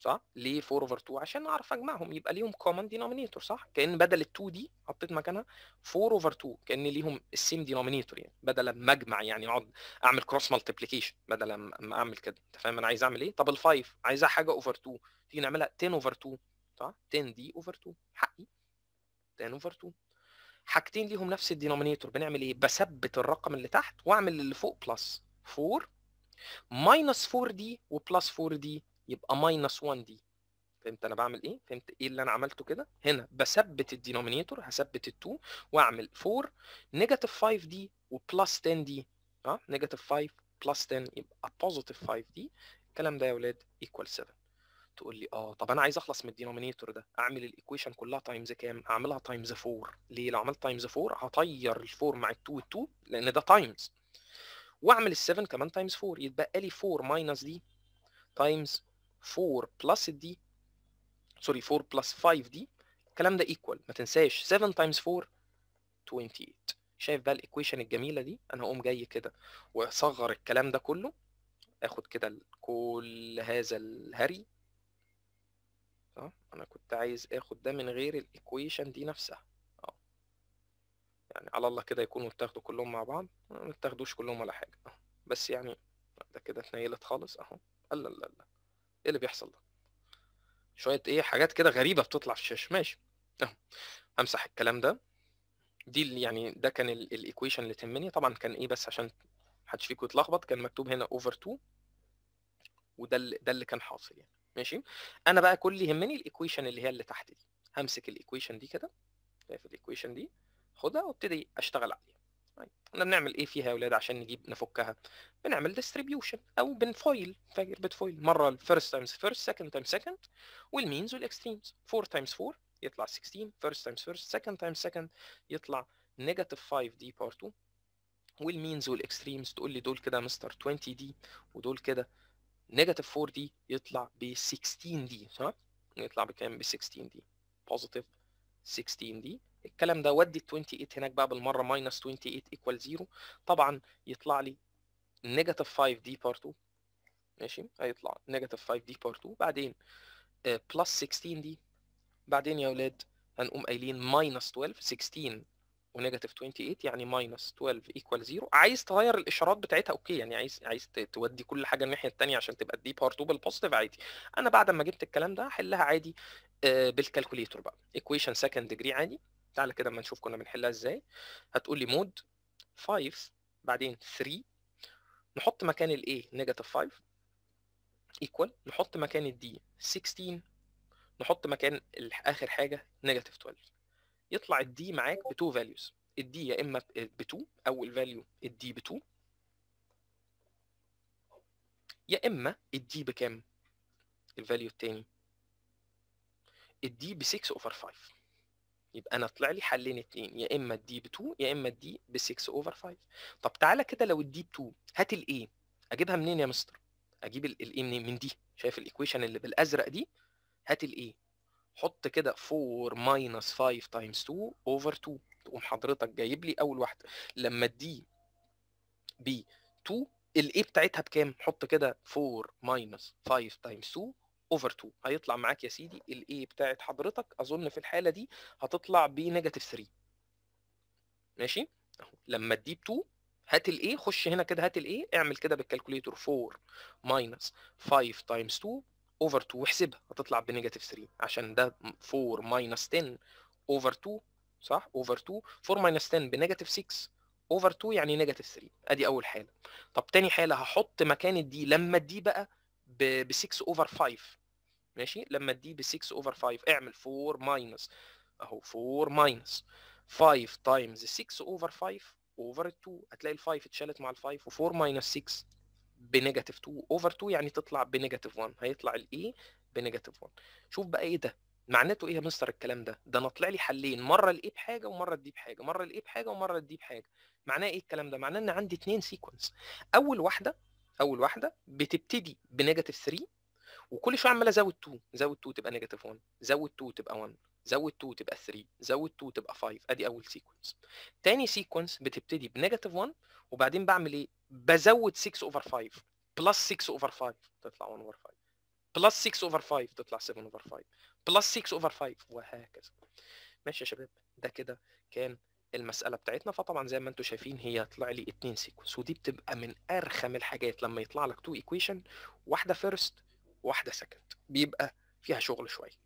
صح ليه 4 اوفر 2 عشان اعرف اجمعهم يبقى ليهم كومن دينومينيتور صح كان بدل ال 2 دي حطيت مكانها 4 اوفر 2 كان ليهم السيم دينومينيتور يعني بدل ما اجمع يعني اقعد اعمل كروس مالتيبليكيشن بدل ما اعمل كده انت فاهم انا عايز اعمل ايه طب ال5 عايزها حاجه اوفر 2 تيجي نعملها 10 اوفر 2 صح 10 دي اوفر 2 حقي 10 اوفر 2 حاجتين ليهم نفس الدينومينيتور بنعمل ايه بثبت الرقم اللي تحت واعمل اللي فوق بلس 4 ماينس 4 دي وبلس 4 دي يبقى ماينس 1 دي فهمت انا بعمل ايه فهمت ايه اللي انا عملته كده هنا بثبت الدينومينيتور هثبت ال2 واعمل 4 نيجاتيف 5 دي وبلس 10 دي اه نيجاتيف 5 بلس 10 يبقى بوزيتيف 5 دي الكلام ده يا اولاد ايكوال 7 تقول لي اه طب انا عايز اخلص من الدينومينيتور ده اعمل الايكويشن كلها تايمز كام اعملها تايمز 4 ليه لو عملت تايمز 4 هطير ال4 مع ال2 وال2 لان ده تايمز واعمل ال7 كمان تايمز 4 يتبقى لي 4 ماينس دي تايمز 4 بلس دي سوري 4 بلس 5 دي الكلام ده ايكوال ما تنساش 7 تايمز 4 28 شايف بقى الايكويشن الجميله دي انا هقوم جاي كده واصغر الكلام ده كله اخد كده كل هذا الهري اه انا كنت عايز اخد ده من غير الايكويشن دي نفسها يعني على الله كده يكونوا اتاخدوا كلهم مع بعض ما اتاخدوش كلهم ولا حاجه بس يعني ده كده اتنيلت خالص اهو لا لا لا ايه اللي بيحصل ده شويه ايه حاجات كده غريبه بتطلع في الشاشه ماشي اهو همسح الكلام ده دي يعني ده كان الايكويشن اللي تهمني طبعا كان ايه بس عشان محدش فيكم يتلخبط كان مكتوب هنا اوفر 2 وده اللي ده اللي كان حاصل يعني ماشي انا بقى كل اللي يهمني الايكويشن اللي هي اللي تحت دي همسك الايكويشن دي كده الايكويشن دي خدها وابتدي اشتغل عليها طيب احنا بنعمل ايه فيها يا اولاد عشان نجيب نفكها بنعمل ديستريبيوشن او بنفويل فاكر بتفويل مره الفيرست تايمز فيرست سكند تايمز سكند والمينز والاكستريمز 4 تايمز 4 يطلع 16 فيرست تايمز فيرست سكند تايمز سكند يطلع نيجاتيف 5 دي بار 2 والمينز والاكستريمز تقول لي دول كده مستر 20 دي ودول كده نيجاتيف 4 دي يطلع ب 16 دي تمام يطلع بكام ب 16 دي بوزيتيف 16 دي الكلام ده ودي ال 28 هناك بقى بالمره ماينس 28 ايكوال 0 طبعا يطلع لي نيجاتيف 5 دي بار 2 ماشي هيطلع نيجاتيف 5 دي بار 2 بعدين بلس 16 دي بعدين يا اولاد هنقوم قايلين ماينس 12 16 ونيجاتيف 28 يعني ماينس 12 ايكوال 0 عايز تغير الاشارات بتاعتها اوكي يعني عايز عايز تودي كل حاجه الناحيه الثانيه عشان تبقى الدي بار 2 بالبوزيتيف عادي انا بعد ما جبت الكلام ده هحلها عادي آه، بالكالكوليتور بقى ايكويشن سكند ديجري عادي تعالى كده اما نشوف كنا بنحلها ازاي هتقول لي مود 5 بعدين 3 نحط مكان A نيجاتيف 5 ايكوال نحط مكان D 16 نحط مكان اخر حاجه نيجاتيف 12 يطلع D معاك ب 2 ال D يا اما ب 2 اول ال D ب 2 يا اما D بكام الفاليو التاني D ب 6 over 5 يبقى انا طلع لي حلين اتنين يا اما الدي ب 2 يا اما الدي ب 6 اوفر 5 طب تعالى كده لو الدي ب 2 هات الاي اجيبها منين يا مستر اجيب الاي منين من دي شايف الايكويشن اللي بالازرق دي هات الاي حط كده 4 ماينس 5 تايمز 2 اوفر 2 تقوم حضرتك جايب لي اول واحده لما الدي ب 2 الاي بتاعتها بكام حط كده 4 ماينس 5 تايمز 2 اوفر 2 هيطلع معاك يا سيدي الاي بتاعت حضرتك اظن في الحاله دي هتطلع بنيجاتيف 3 ماشي اهو لما تجيب 2 هات الاي خش هنا كده هات الاي اعمل كده بالكالكوليتور 4 ماينس 5 تايمز 2 اوفر 2 واحسبها هتطلع بنيجاتيف 3 عشان ده 4 ماينس 10 اوفر 2 صح اوفر 2 4 ماينس 10 بنيجاتيف 6 اوفر 2 يعني نيجاتيف 3 ادي اول حاله طب تاني حاله هحط مكان الدي لما الدي بقى ب 6 اوفر 5 ماشي لما ب 6 اوفر 5 اعمل 4 ماينس اهو 4 ماينس 5 تايمز 6 اوفر 5 اوفر 2 هتلاقي ال 5 اتشالت مع ال 5 و4 ماينس 6 بنيجاتيف 2 اوفر 2 يعني تطلع بنيجاتيف 1 هيطلع الاي بنيجاتيف 1 شوف بقى ايه ده معناته ايه يا مستر الكلام ده ده انا طلع لي حلين مره الاي e بحاجه ومره الدي بحاجه مره الاي e بحاجه ومره الدي بحاجه معناه ايه الكلام ده معناه ان عندي اتنين سيكونس اول واحده اول واحده بتبتدي بنيجاتيف 3 وكل شويه عمال ازود 2 زود 2 تبقى نيجاتيف 1 زود 2 تبقى 1 زود 2 تبقى 3 زود 2 تبقى 5 ادي اول سيكونس تاني سيكونس بتبتدي بنيجاتيف 1 وبعدين بعمل ايه بزود 6 اوفر 5 بلس 6 اوفر 5 تطلع 1 اوفر 5 بلس 6 اوفر 5 تطلع 7 اوفر 5 بلس 6 اوفر 5 وهكذا ماشي يا شباب ده كده كان المساله بتاعتنا فطبعا زي ما انتم شايفين هي طلع لي اتنين سيكونس ودي بتبقى من ارخم الحاجات لما يطلع لك تو ايكويشن واحده فيرست واحده سكند بيبقى فيها شغل شويه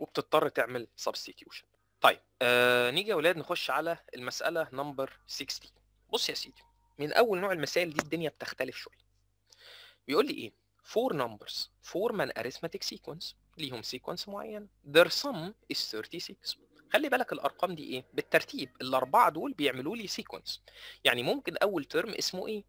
وبتضطر تعمل سبستيتيوشن طيب آه نيجي يا ولاد نخش على المساله نمبر 60 بص يا سيدي من اول نوع المسائل دي الدنيا بتختلف شويه بيقول لي ايه four numbers فور من arithmetic sequence ليهم سيكونس معين their sum is 36 خلي بالك الارقام دي ايه بالترتيب الاربعه دول بيعملوا لي سيكونس يعني ممكن اول ترم اسمه ايه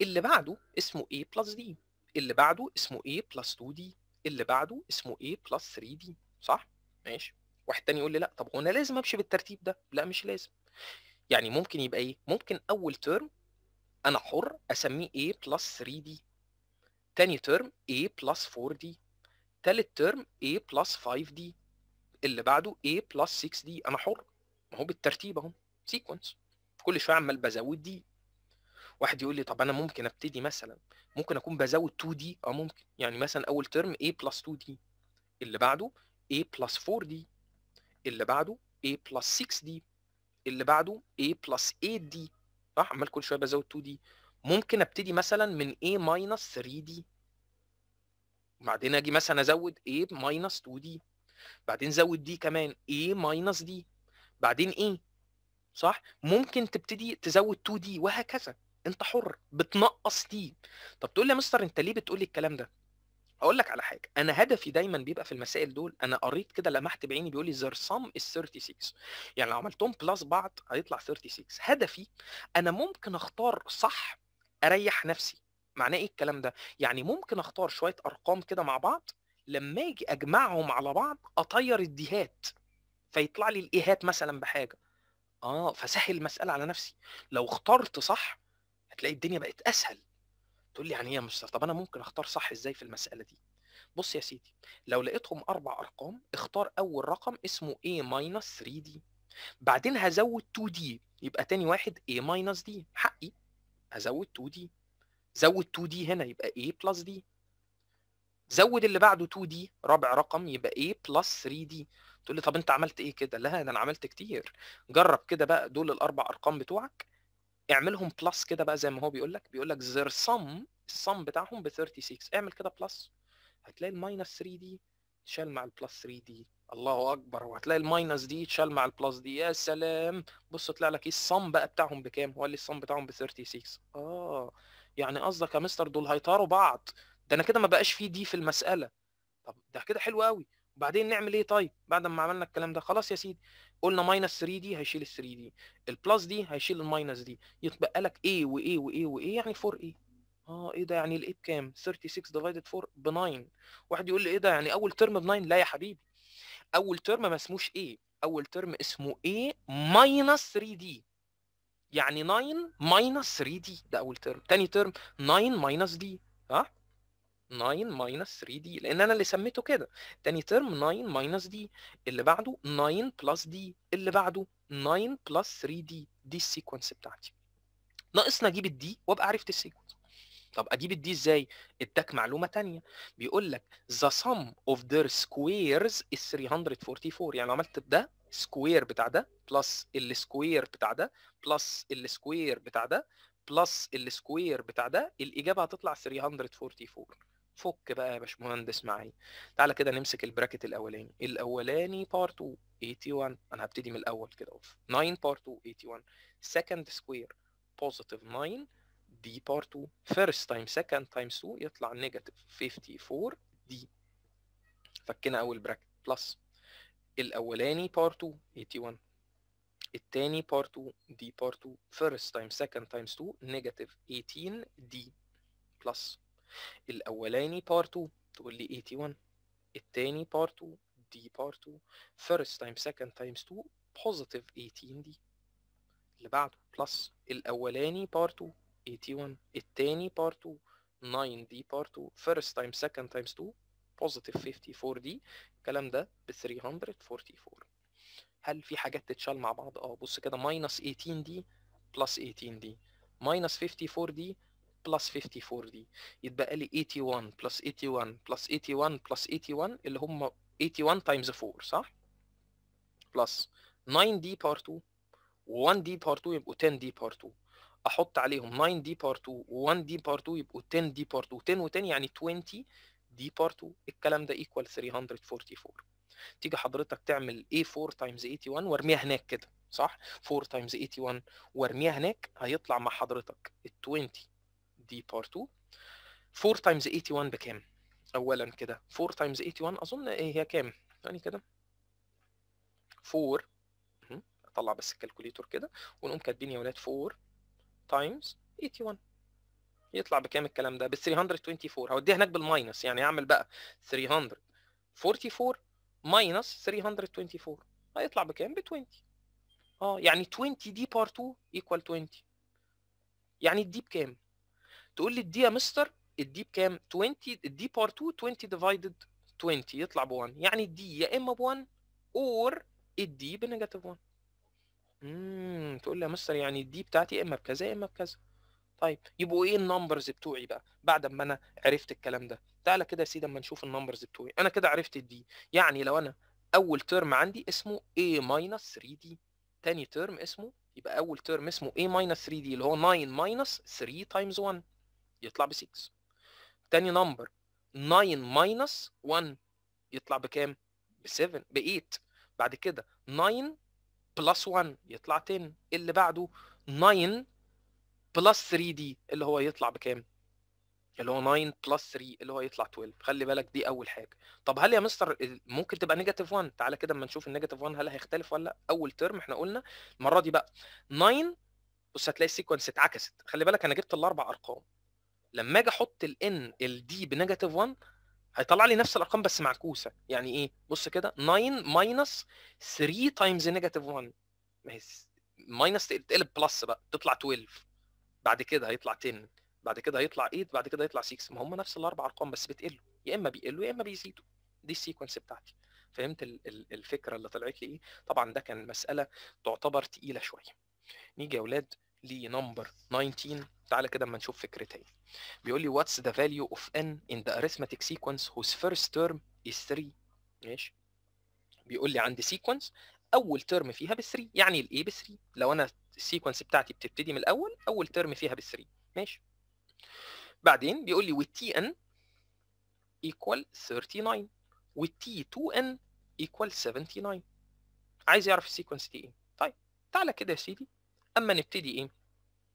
اللي بعده اسمه ايه بلس دي اللي بعده اسمه A بلس 2D اللي بعده اسمه A بلس 3D صح؟ ماشي واحد تاني يقول لي لا طب هو انا لازم امشي بالترتيب ده لا مش لازم يعني ممكن يبقى ايه ممكن اول ترم انا حر اسميه A بلس 3D تاني ترم A بلس 4D تالت ترم A بلس 5D اللي بعده A بلس 6D انا حر ما هو بالترتيب اهو سيكونس كل شويه عمال بزود دي واحد يقول لي طب انا ممكن ابتدي مثلا ممكن اكون بزود 2 دي اه ممكن يعني مثلا اول ترم A بلس 2 دي اللي بعده A بلس 4 دي اللي بعده A بلس 6 دي اللي بعده A بلس 8 دي صح عمال كل شويه بزود 2 دي ممكن ابتدي مثلا من A ماينس 3 دي وبعدين اجي مثلا ازود A ماينس 2 دي بعدين زود دي كمان A ماينس دي بعدين A صح ممكن تبتدي تزود 2 دي وهكذا انت حر بتنقص تيم طب تقول لي يا مستر انت ليه بتقول لي الكلام ده اقول لك على حاجه انا هدفي دايما بيبقى في المسائل دول انا قريت كده لمحت بعيني بيقول لي زر سام 36 يعني لو عملتهم بلس بعض هيطلع 36 هدفي انا ممكن اختار صح اريح نفسي معناه ايه الكلام ده يعني ممكن اختار شويه ارقام كده مع بعض لما اجي اجمعهم على بعض اطير الديهات فيطلع لي الايهات مثلا بحاجه اه فسهل المساله على نفسي لو اخترت صح هتلاقي الدنيا بقت اسهل تقول لي يعني ايه يا مستر طب انا ممكن اختار صح ازاي في المساله دي بص يا سيدي لو لقيتهم اربع ارقام اختار اول رقم اسمه a ماينس 3 دي بعدين هزود 2 دي يبقى تاني واحد a ماينس دي حقي هزود 2 دي زود 2 دي هنا يبقى a بلس دي زود اللي بعده 2 دي رابع رقم يبقى a بلس 3 دي تقول لي طب انت عملت ايه كده لا ده انا عملت كتير جرب كده بقى دول الاربع ارقام بتوعك اعملهم بلس كده بقى زي ما هو بيقول لك بيقول لك زير سم السم بتاعهم ب 36 اعمل كده بلس هتلاقي الماينس 3 دي اتشال مع البلس 3 دي الله اكبر وهتلاقي الماينس دي اتشال مع البلس دي يا سلام بص طلع لك ايه الصم بقى بتاعهم بكام هو قال لي الصم بتاعهم ب 36 اه يعني قصدك يا مستر دول هيطاروا بعض ده انا كده ما بقاش في دي في المساله طب ده كده حلو قوي بعدين نعمل ايه طيب بعد ما عملنا الكلام ده خلاص يا سيدي قلنا ماينس 3 دي هيشيل ال 3 دي البلس دي هيشيل الماينس دي يتبقى لك ايه وايه وايه وايه يعني 4 ايه اه ايه ده يعني الايه بكام 36 ديفايدد 4 ب 9 واحد يقول لي ايه ده يعني اول ترم ب 9 لا يا حبيبي اول ترم ما اسموش ايه اول ترم اسمه ايه ماينس 3 دي يعني 9 ماينس 3 دي ده اول ترم تاني ترم 9 ماينس دي ها 9 ماينس 3 دي لان انا اللي سميته كده تاني ترم 9 ماينس دي اللي بعده 9 بلس دي اللي بعده 9 بلس 3 دي دي السيكونس بتاعتي ناقصنا اجيب الدي وابقى عرفت السيكونس طب اجيب الدي ازاي اداك معلومه ثانيه بيقول لك the sum of their squares is 344 يعني لو عملت ده سكوير بتاع ده بلس السكوير بتاع ده بلس السكوير بتاع ده بلس السكوير بتاع ده الاجابه هتطلع 344 فك بقى يا باشمهندس معايا تعالى كده نمسك البراكت الاولاني الاولاني بار 2 81 انا هبتدي من الاول كده اوف 9 بار 2 81 سكند سكوير بوزيتيف 9 دي بار 2 فيرست تايم سكند تايمز 2 يطلع نيجاتيف 54 دي فكنا اول براكت بلس الاولاني بار 2 81 التاني بار 2 دي بار 2 فيرست تايم سكند تايمز 2 نيجاتيف 18 دي بلس الاولاني بار 2 تقول لي 81 الثاني بار 2 دي بار 2 فيرست تايم سكند تايمز 2 بوزيتيف 18 دي اللي بعده بلس الاولاني بار 2 81 الثاني بار 2 9 دي بار 2 first time second times 2 positive 54 دي الكلام ده ب 344 هل في حاجات تتشال مع بعض اه بص كده minus 18 دي plus 18 دي minus 54 دي بلس 54 دي يتبقى لي 81 بلس 81 بلس 81 بلس 81 اللي هم 81 تايمز 4 صح؟ بلس 9 دي بار 2 و1 دي بار 2 يبقوا 10 دي بار 2 احط عليهم 9 دي بار 2 و1 دي بار 2 يبقوا 10 دي بار 2 10 و10 يعني 20 دي بار 2 الكلام ده ايكوال 344 تيجي حضرتك تعمل A4 تايمز 81 وارميها هناك كده صح 4 تايمز 81 وارميها هناك هيطلع مع حضرتك ال 20 دي بار 2 4 تايمز 81 بكام اولا كده 4 تايمز 81 اظن ايه هي كام ثاني كده 4 اطلع بس الكالكوليتور كده ونقوم كاتبين يا ولاد 4 تايمز 81 يطلع بكام الكلام ده ب 324 هوديها هناك بالماينس يعني اعمل بقى 344 ماينس 324 هيطلع بكام ب 20 اه يعني 20 دي بار 2 ايكوال 20 يعني الدي بكام تقول لي الدي يا مستر الدي بكام 20 الدي بار 2 20 ديفايدد 20 يطلع ب 1 يعني الدي يا اما ب 1 اور الدي بنيجاتيف 1 امم تقول لي يا مستر يعني الدي بتاعتي اما بكذا اما بكذا طيب يبقوا ايه النمبرز بتوعي بقى بعد ما انا عرفت الكلام ده تعالى كده يا سيدي اما نشوف النمبرز بتوعي انا كده عرفت الدي يعني لو انا اول ترم عندي اسمه a ماينس 3 دي تاني ترم اسمه يبقى اول ترم اسمه a ماينس 3 دي اللي هو 9 ماينس 3 تايمز 1 يطلع ب 6 تاني نمبر 9 ماينس 1 يطلع بكام ب 7 ب 8 بعد كده 9 بلس 1 يطلع 10 اللي بعده 9 بلس 3 دي اللي هو يطلع بكام اللي هو 9 بلس 3 اللي هو يطلع 12 خلي بالك دي اول حاجه طب هل يا مستر ممكن تبقى نيجاتيف 1 تعالى كده اما نشوف النيجاتيف 1 هل هيختلف ولا لا اول ترم احنا قلنا المره دي بقى 9 بص هتلاقي السيكونس اتعكست خلي بالك انا جبت الاربع ارقام لما اجي احط الان الدي بنيجاتيف 1 هيطلع لي نفس الارقام بس معكوسه يعني ايه بص كده 9 ماينس 3 تايمز نيجاتيف 1 ما هي ماينس تقلب بلس بقى تطلع 12 بعد كده هيطلع 10 بعد كده هيطلع 8 بعد كده هيطلع 6 ما هم نفس الاربع ارقام بس بتقلوا يا اما بيقلوا يا اما بيزيدوا دي السيكونس بتاعتي فهمت الفكره اللي طلعت لي ايه طبعا ده كان مساله تعتبر تقيله شويه نيجي يا اولاد لنمبر 19 تعالى كده اما نشوف فكرتها ايه بيقول لي what's the value of n in the arithmetic sequence whose first term is 3 ماشي بيقول لي عند sequence اول ترم فيها ب 3 يعني الايه ب 3 لو انا السيكونس بتاعتي بتبتدي من الاول اول ترم فيها ب 3 ماشي بعدين بيقول لي والتي ان equal 39 t 2n equal 79 عايز يعرف السيكونس دي ايه طيب تعالى كده يا سيدي اما نبتدي ايه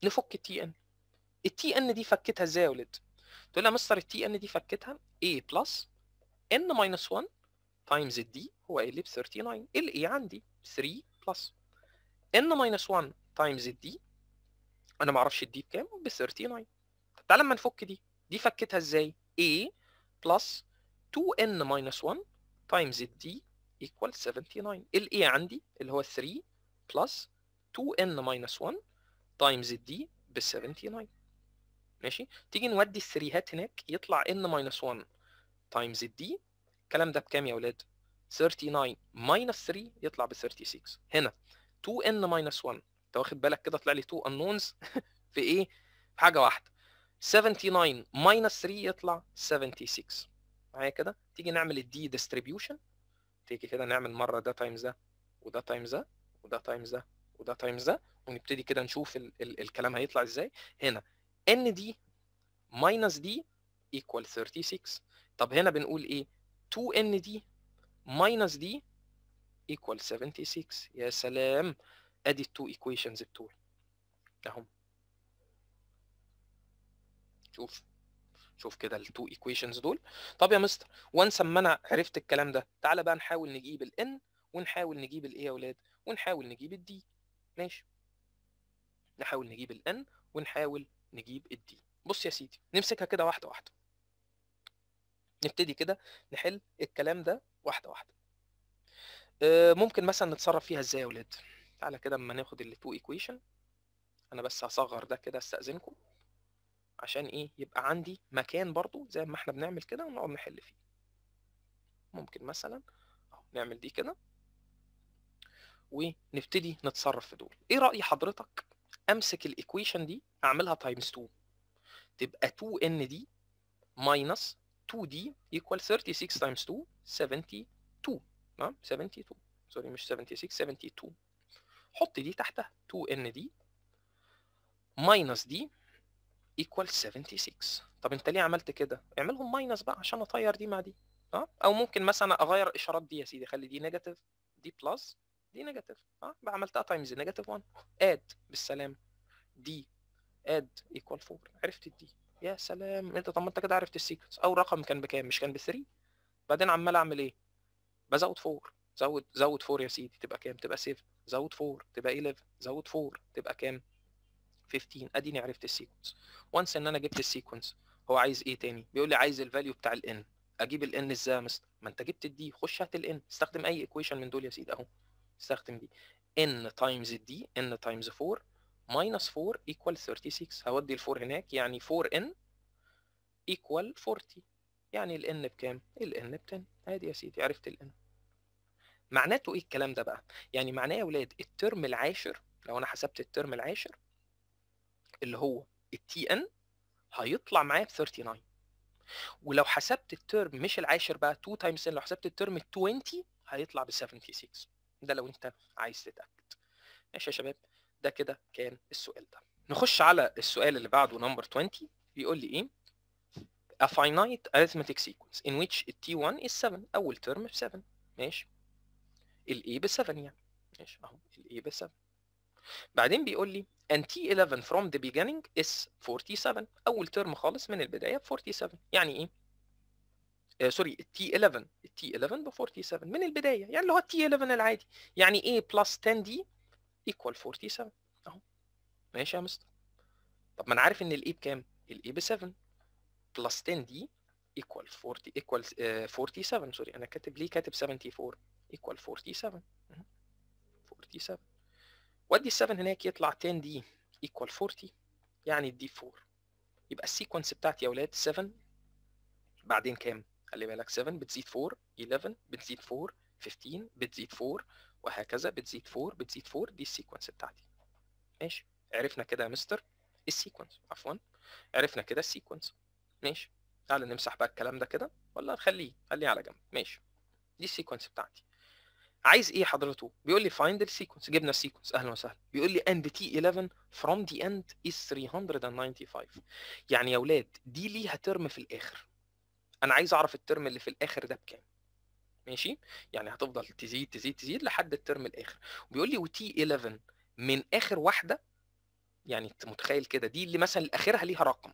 نفك التي ان التي ان دي فكتها ازاي يا ولاد تقول لها مستر التي ان دي فكتها a بلس n ماينس 1 تايمز الدي هو ايه لي ب 39 الاي عندي 3 بلس n ماينس 1 تايمز الدي انا ما اعرفش الدي بكام ب 39 طب تعالى اما نفك دي دي فكتها ازاي a بلس 2n ماينس 1 تايمز الدي ايكوال 79 الاي عندي اللي هو 3 بلس 2n-1 تايمز الدي ب 79 ماشي تيجي نودي الثريهات هناك يطلع n-1 تايمز الدي الكلام ده بكام يا اولاد 39 minus 3 يطلع ب 36 هنا 2n minus 1 انت واخد بالك كده طلع لي 2 unknowns في ايه في حاجه واحده 79 minus 3 يطلع 76 معايا كده تيجي نعمل الدي ديستريبيوشن تيجي كده نعمل مره ده تايمز ده وده تايمز ده وده تايمز ده وده تايمز ده ونبتدي كده نشوف ال ال الكلام هيطلع ازاي هنا ان دي ماينس دي ايكوال 36 طب هنا بنقول ايه 2 ان دي ماينس دي ايكوال 76 يا سلام ادي التو ايكويشنز بتوعي اهم شوف شوف كده التو ايكويشنز دول طب يا مستر وانس اما انا عرفت الكلام ده تعالى بقى نحاول نجيب ال n ونحاول نجيب الايه يا اولاد ونحاول نجيب الدي ماشي نحاول نجيب الان ونحاول نجيب الدي بص يا سيدي نمسكها كده واحده واحده نبتدي كده نحل الكلام ده واحده واحده آه، ممكن مثلا نتصرف فيها ازاي يا ولاد تعالى كده اما ناخد اللي 2 ايكويشن انا بس هصغر ده كده استاذنكم عشان ايه يبقى عندي مكان برضو زي ما احنا بنعمل كده ونقعد نحل فيه ممكن مثلا نعمل دي كده ونبتدي نتصرف في دول ايه راي حضرتك امسك الايكويشن دي اعملها تايمز 2 تبقى 2 ان دي ماينس 2 دي ايكوال 36 تايمز 2 72 تمام 72 سوري مش 76 72 حط دي تحتها 2 ان دي ماينس دي ايكوال 76 طب انت ليه عملت كده اعملهم ماينس بقى عشان اطير دي مع دي اه او ممكن مثلا اغير الاشارات دي يا سيدي خلي دي نيجاتيف دي بلس دي نيجاتيف اه بقى عملتها تايمز نيجاتيف 1 اد بالسلام دي اد ايكوال 4 عرفت الدي يا سلام انت طب ما انت كده عرفت السيكونس او رقم كان بكام مش كان ب 3 بعدين عمال اعمل ايه بزود 4 زود زود 4 يا سيدي تبقى كام تبقى 7 زود 4 تبقى 11 زود 4 تبقى كام 15 اديني عرفت السيكونس وانس ان انا جبت السيكونس هو عايز ايه تاني بيقول لي عايز الفاليو بتاع الان اجيب الان ازاي يا مستر ما انت جبت الدي خش هات الان استخدم اي ايكويشن من دول يا سيدي اهو استخدم دي n تايمز دي n تايمز 4 ماينس 4 ايكوال 36 هودي ال 4 هناك يعني 4n ايكوال 40 يعني ال n بكام؟ ال n ب 10 ادي يا سيدي عرفت ال n معناته ايه الكلام ده بقى؟ يعني معناه يا ولاد الترم العاشر لو انا حسبت الترم العاشر اللي هو ال tn هيطلع معايا ب 39 ولو حسبت الترم مش العاشر بقى 2 تايمز 10 لو حسبت الترم 20 هيطلع ب 76 ده لو انت عايز تتاكد ماشي يا شباب ده كده كان السؤال ده نخش على السؤال اللي بعده نمبر 20 بيقول لي ايه a finite arithmetic sequence in which t1 is 7 اول ترم ب 7 ماشي الاي ب 7 يعني ماشي اهو الاي ب 7 بعدين بيقول لي and t11 from the beginning is 47 اول ترم خالص من البدايه ب 47 يعني ايه آه سوري t 11 t 11 ب 47 من البدايه يعني اللي هو t 11 العادي يعني a بلس 10 دي ايكوال 47 اهو ماشي يا مستر طب ما انا عارف ان الاي بكام؟ الاي ب 7 بلس 10 دي ايكوال 40 ايكوال 47 سوري انا كاتب ليه كاتب 74 ايكوال 47 47 وادي ال 7 هناك يطلع 10 دي ايكوال 40 يعني الدي 4 يبقى السيكونس بتاعتي يا اولاد 7 بعدين كام؟ خلي بالك 7 بتزيد 4 11 بتزيد 4 15 بتزيد 4 وهكذا بتزيد 4 بتزيد 4 دي السيكونس بتاعتي ماشي عرفنا كده يا مستر السيكونس عفوا عرفنا كده السيكونس ماشي تعالى نمسح بقى الكلام ده كده ولا نخليه خليه على جنب ماشي دي السيكونس بتاعتي عايز ايه حضرته بيقول لي فايند السيكونس جبنا السيكونس اهلا وسهلا بيقول لي اند تي 11 فروم دي اند از 395 يعني يا اولاد دي ليها ترم في الاخر انا عايز اعرف الترم اللي في الاخر ده بكام ماشي يعني هتفضل تزيد تزيد تزيد لحد الترم الاخر وبيقول لي وتي 11 من اخر واحده يعني انت متخيل كده دي اللي مثلا اخرها ليها رقم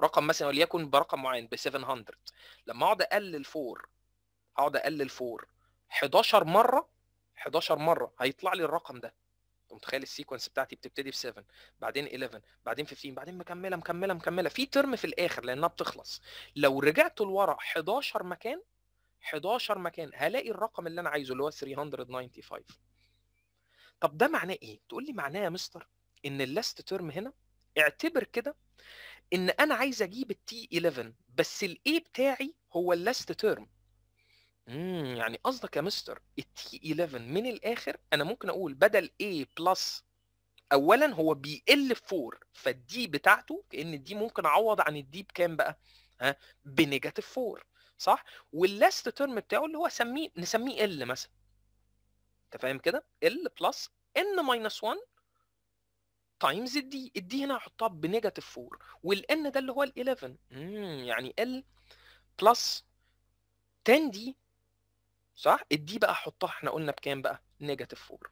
رقم مثلا وليكن برقم معين ب 700 لما اقعد اقلل 4 اقعد اقلل 4 11 مره 11 مره هيطلع لي الرقم ده متخيل السيكونس بتاعتي بتبتدي في 7 بعدين 11 بعدين 15 بعدين مكمله مكمله مكمله في ترم في الاخر لانها بتخلص لو رجعت لورا 11 مكان 11 مكان هلاقي الرقم اللي انا عايزه اللي هو 395 طب ده معناه ايه تقول لي معناه يا مستر ان اللاست ترم هنا اعتبر كده ان انا عايز اجيب التي 11 بس الاي بتاعي هو اللاست ترم امم يعني قصدك يا مستر التي 11 من الاخر انا ممكن اقول بدل A بلس اولا هو بيقل في 4 فالدي بتاعته كان الدي ممكن اعوض عن الدي بكام بقى ها بنيجاتيف 4 صح واللاست تيرم بتاعه اللي هو سميه نسميه ال مثلا انت فاهم كده ال بلس ان ماينس 1 تايمز الدي الدي هنا هحطها بنيجاتيف 4 والان ده اللي هو ال 11 امم يعني ال بلس 10 دي صح الدي بقى حطها احنا قلنا بكام بقى نيجاتيف 4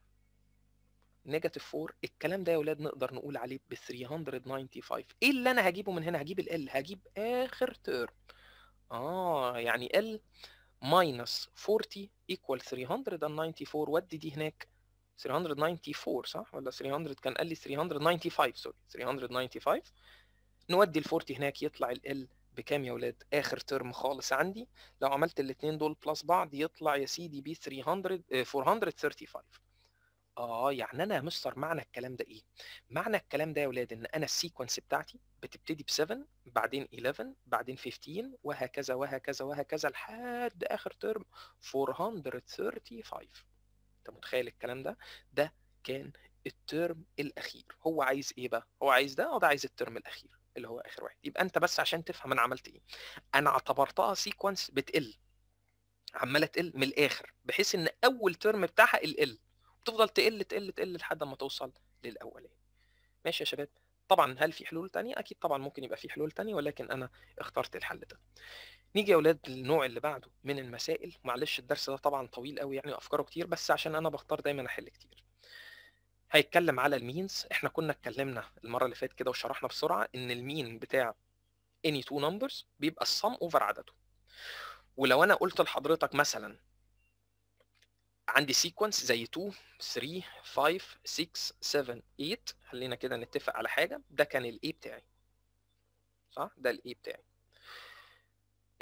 نيجاتيف 4 الكلام ده يا ولاد نقدر نقول عليه ب 395 ايه اللي انا هجيبه من هنا هجيب ال هجيب اخر تيرم اه يعني ال ماينس 40 ايكوال 394 ودي دي هناك 394 صح ولا 300 كان قال لي 395 سوري 395 نودي ال 40 هناك يطلع ال بكام يا ولاد اخر ترم خالص عندي لو عملت الاثنين دول بلس بعض يطلع يا سيدي ب 300 435 اه يعني انا يا مستر معنى الكلام ده ايه معنى الكلام ده يا ولاد ان انا السيكونس بتاعتي بتبتدي ب 7 بعدين 11 بعدين 15 وهكذا وهكذا وهكذا لحد اخر ترم 435 انت متخيل الكلام ده ده كان الترم الاخير هو عايز ايه بقى هو عايز ده ده عايز الترم الاخير اللي هو اخر واحد يبقى انت بس عشان تفهم انا عملت ايه انا اعتبرتها سيكونس بتقل عماله تقل من الاخر بحيث ان اول ترم بتاعها القل وتفضل تقل تقل تقل لحد ما توصل للاولاني ماشي يا شباب طبعا هل في حلول تانية اكيد طبعا ممكن يبقى في حلول تانية ولكن انا اخترت الحل ده نيجي يا اولاد للنوع اللي بعده من المسائل معلش الدرس ده طبعا طويل قوي يعني افكاره كتير بس عشان انا بختار دايما احل كتير هيتكلم على المينز احنا كنا اتكلمنا المره اللي فاتت كده وشرحنا بسرعه ان المين بتاع اني تو نمبرز بيبقى السم اوفر عدده ولو انا قلت لحضرتك مثلا عندي سيكونس زي 2 3 5 6 7 8 خلينا كده نتفق على حاجه ده كان الاي بتاعي صح ده الاي بتاعي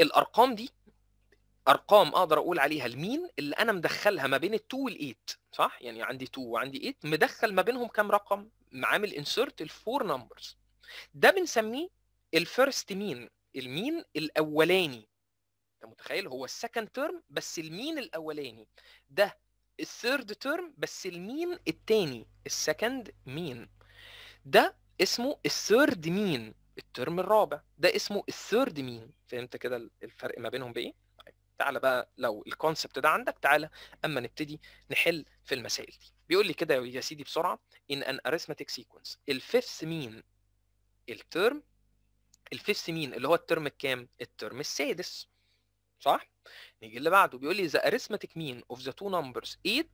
الارقام دي ارقام اقدر اقول عليها المين اللي انا مدخلها ما بين ال2 وال8 صح يعني عندي 2 وعندي 8 مدخل ما بينهم كام رقم عامل انسرت الفور نمبرز ده بنسميه الفيرست مين المين الاولاني انت متخيل هو السكند تيرم بس المين الاولاني ده الثيرد تيرم بس المين الثاني السكند مين ده اسمه الثيرد مين الترم الرابع ده اسمه الثيرد مين فهمت كده الفرق ما بينهم بايه تعالى بقى لو الكونسبت ده عندك تعالى اما نبتدي نحل في المسائل دي بيقول لي كده يا سيدي بسرعه ان ان arithmetic sequence الفيفث مين الترم الفيفث مين اللي هو الترم الكام الترم السادس صح نيجي اللي بعده بيقول لي the arithmetic mean of the two numbers 8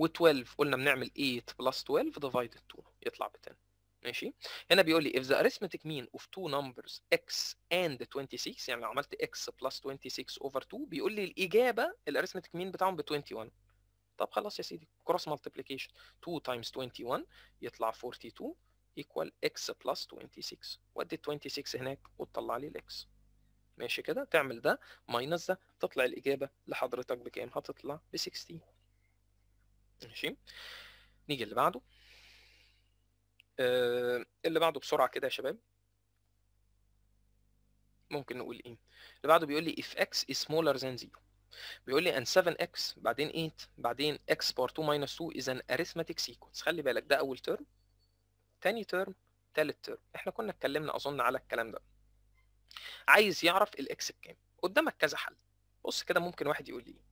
و12 قلنا بنعمل 8 بلس 12 divided 2 يطلع ب 10 ماشي هنا بيقول لي if the arithmetic mean of two numbers x and 26 يعني لو عملت x plus 26 over 2 بيقول لي الإجابة الاريثمتيك مين بتاعهم ب 21 طب خلاص يا سيدي cross multiplication 2 times 21 يطلع 42 equal x plus 26 ودي 26 هناك وتطلع لي الاكس ماشي كده تعمل ده ماينس ده تطلع الإجابة لحضرتك بكام هتطلع ب 16 ماشي نيجي اللي بعده آه، اللي بعده بسرعه كده يا شباب ممكن نقول ايه اللي بعده بيقول لي if x is smaller than 0 بيقول لي ان 7x بعدين 8 بعدين x power 2 minus 2 is an arithmetic sequence خلي بالك ده اول ترم تاني ترم تالت ترم احنا كنا اتكلمنا اظن على الكلام ده عايز يعرف الاكس بكام قدامك كذا حل بص كده ممكن واحد يقول لي ايه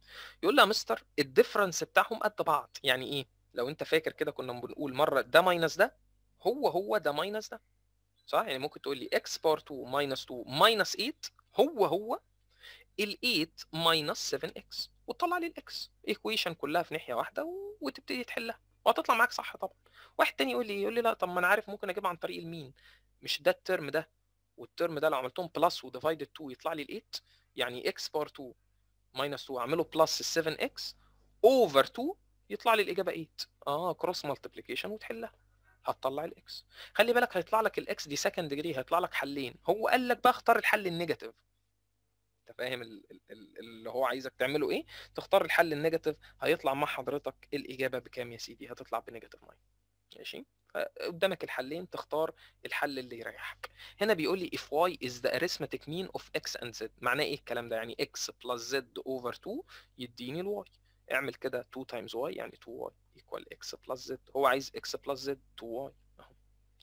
يقول لي يا مستر الديفرنس بتاعهم قد بعض يعني ايه لو انت فاكر كده كنا بنقول مره ده ماينس ده هو هو ده ماينس ده صح يعني ممكن تقول لي اكس بار 2 ماينس 2 ماينس 8 هو هو ال 8 ماينس 7 اكس وتطلع لي الاكس ايكويشن كلها في ناحيه واحده وتبتدي تحلها وهتطلع معاك صح طبعا واحد تاني يقول لي يقول لي لا طب ما انا عارف ممكن اجيبها عن طريق المين مش ده الترم ده والترم ده لو عملتهم بلس وديفايدد 2 يطلع لي ال 8 يعني اكس بار 2 ماينس 2 اعمله بلس 7 اكس اوفر 2 يطلع لي الاجابه 8 اه كروس مالتيبيكيشن وتحلها هتطلع الاكس خلي بالك هيطلع لك الاكس دي سكند ديجري هيطلع لك حلين هو قال لك بقى اختار الحل النيجاتيف انت فاهم اللي هو عايزك تعمله ايه تختار الحل النيجاتيف هيطلع مع حضرتك الاجابه بكام يا سيدي هتطلع بنيجاتيف 9 ماشي قدامك الحلين تختار الحل اللي يريحك هنا بيقول لي if y is the arithmetic mean of x and z معناه ايه الكلام ده يعني x plus z over 2 يديني الواي اعمل كده 2 times y يعني 2y ايكوال اكس بلس زد هو عايز اكس بلس زد تو واي اهو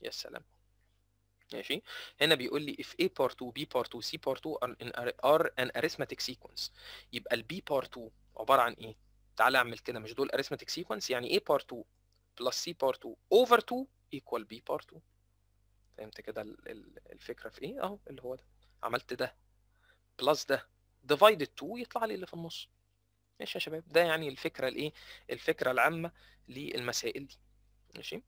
يا سلام ماشي هنا بيقول لي if a part 2 b part 2 c part 2 are are an arithmetic sequence يبقى ال b part 2 عباره عن ايه تعالى اعمل كده مش دول arithmetic sequence يعني a part 2 plus c part 2 over 2 equal b part 2 فهمت كده الفكره في ايه اهو اللي هو ده عملت ده بلس ده ديفايد 2 يطلع لي اللي في النص ماشي يا شباب ده يعني الفكره الايه الفكره العامه للمسائل دي ماشي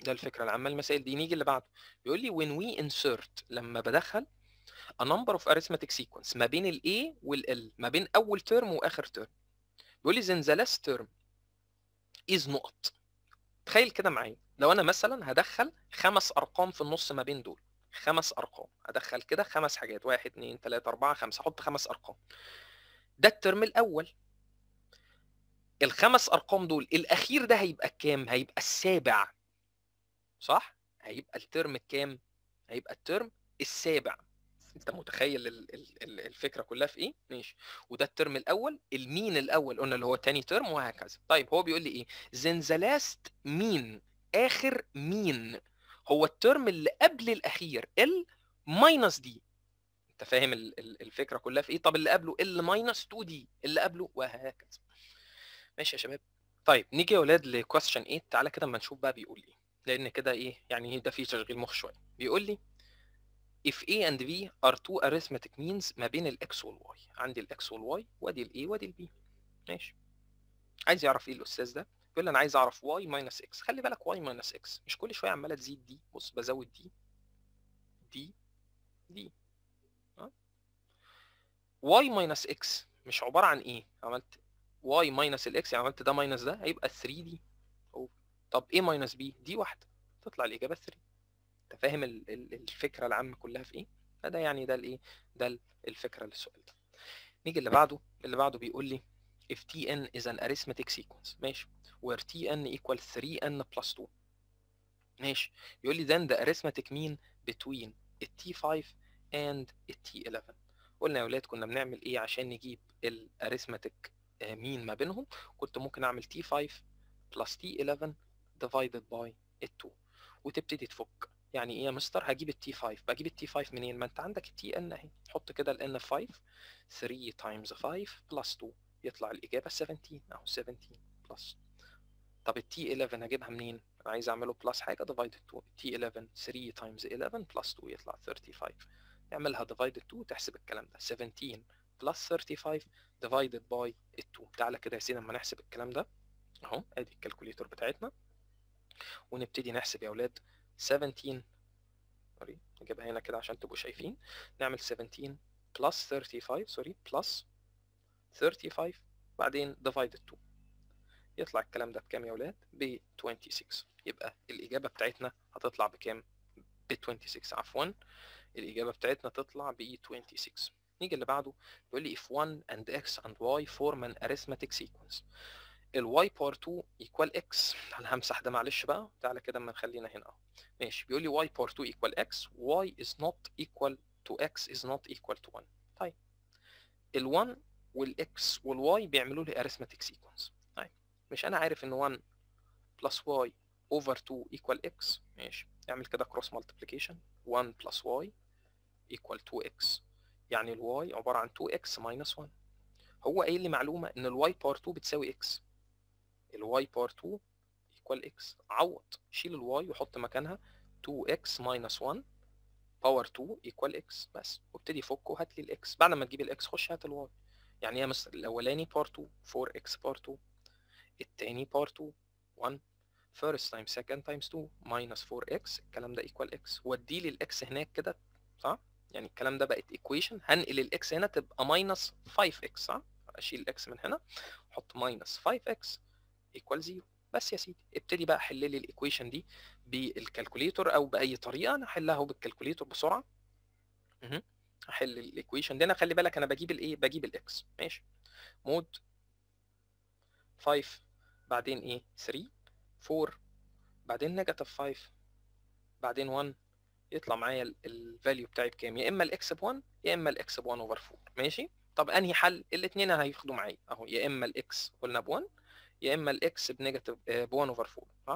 ده الفكره العامه للمسائل دي نيجي اللي بعده بيقول لي when we insert لما بدخل a number of arithmetic sequence ما بين الاي A ما بين اول ترم واخر ترم بيقول لي then the last term is نقط تخيل كده معايا لو انا مثلا هدخل خمس ارقام في النص ما بين دول خمس ارقام هدخل كده خمس حاجات واحد اتنين تلاته اربعه خمسه احط خمس ارقام ده الترم الاول الخمس ارقام دول الاخير ده هيبقى كام هيبقى السابع صح هيبقى الترم كام هيبقى الترم السابع انت متخيل الفكره كلها في ايه ماشي وده الترم الاول المين الاول قلنا اللي هو تاني ترم وهكذا طيب هو بيقول لي ايه لاست مين اخر مين هو الترم اللي قبل الاخير ال ماينس دي انت فاهم الفكره كلها في ايه طب اللي قبله ال ماينس 2 دي اللي قبله وهكذا ماشي يا شباب طيب نيجي يا ولاد لكويستشن 8 تعالى كده اما نشوف بقى بيقول ايه لان كده ايه يعني ده فيه تشغيل مخ شويه بيقول لي if a and b are two arithmetic means ما بين الاكس والواي عندي الاكس والواي وادي الاي وادي البي ماشي عايز يعرف ايه الاستاذ ده بيقول لي انا عايز اعرف y minus x خلي بالك y minus x مش كل شويه عماله تزيد دي بص بزود دي دي دي واي ماينس اكس مش عباره عن ايه عملت واي ماينس الاكس يعني عملت ده ماينس ده هيبقى 3 دي طب ايه ماينس بي دي واحده تطلع الاجابه 3 انت فاهم الفكره العامه كلها في ايه فده يعني ده الايه ده الفكره للسؤال ده نيجي اللي بعده اللي بعده بيقول لي if tn is an arithmetic sequence ماشي where tn equals 3n plus 2 ماشي يقول لي then the arithmetic mean between t 5 and t 11 قلنا يا ولاد كنا بنعمل ايه عشان نجيب الاريثماتيك آه، مين ما بينهم كنت ممكن اعمل تي 5 بلس تي 11 ديفايدد باي 2 وتبتدي تفك يعني ايه يا مستر هجيب التي 5 بجيب التي 5 منين ما انت عندك التي ان اهي حط كده الان 5 3 تايمز 5 بلس 2 يطلع الاجابه 17 اهو 17 بلس طب التي 11 هجيبها منين انا عايز اعمله بلس حاجه ديفايدد 2 تي 11 3 تايمز 11 بلس 2 يطلع 35 اعملها ديفايدد 2 تحسب الكلام ده 17 بلس 35 ديفايدد باي 2 تعالى كده يا سيدي اما نحسب الكلام ده اهو ادي الكالكوليتور بتاعتنا ونبتدي نحسب يا اولاد 17 سوري نجيبها هنا كده عشان تبقوا شايفين نعمل 17 بلس 35 سوري بلس 35 بعدين ديفايد 2 يطلع الكلام ده بكام يا اولاد ب 26 يبقى الاجابه بتاعتنا هتطلع بكام ب 26 عفوا الإجابة بتاعتنا تطلع ب 26 نيجي اللي بعده بيقول لي if 1 and x and y form an arithmetic sequence y power 2 equal x انا همسح ده معلش بقى تعالى كده اما نخلينا هنا ماشي بيقول لي y power 2 equal x y is not equal to x is not equal to 1 طيب ال1 x والـ y بيعملوا لي arithmetic sequence طيب مش انا عارف ان 1 plus y over 2 equal x ماشي اعمل كده cross multiplication 1 plus y equal to x يعني الواي عبارة عن 2x minus 1 هو قايل لي معلومة إن الواي باور 2 بتساوي x الواي باور 2 equal x عوض شيل الواي وحط مكانها 2x minus 1 باور 2 equal x بس وابتدي فكه وهات لي الاكس بعد ما تجيب الاكس خش هات الواي يعني يا مثلا الأولاني باور 2 4x باور 2 التاني باور 2 1 first times second times 2 minus 4x الكلام ده equal x ودي لي الاكس هناك كده صح؟ يعني الكلام ده بقت ايكويشن هنقل الاكس هنا تبقى ماينس 5 x صح اشيل الاكس من هنا احط ماينس 5 x ايكوال 0 بس يا سيدي ابتدي بقى حل لي الايكويشن دي بالكالكوليتور او باي طريقه انا احلها بالكالكوليتور بسرعه احل الايكويشن دي انا خلي بالك انا بجيب الايه بجيب الاكس ماشي مود 5 بعدين ايه 3 4 بعدين نيجاتيف 5 بعدين 1 يطلع معايا الفاليو بتاعي بكام يا اما الاكس ب1 يا اما الاكس ب1 اوفر 4 ماشي طب انهي حل الاثنين هياخدوا معايا اهو يا اما الاكس قلنا ب1 يا اما الاكس بنيجاتيف ب1 اوفر 4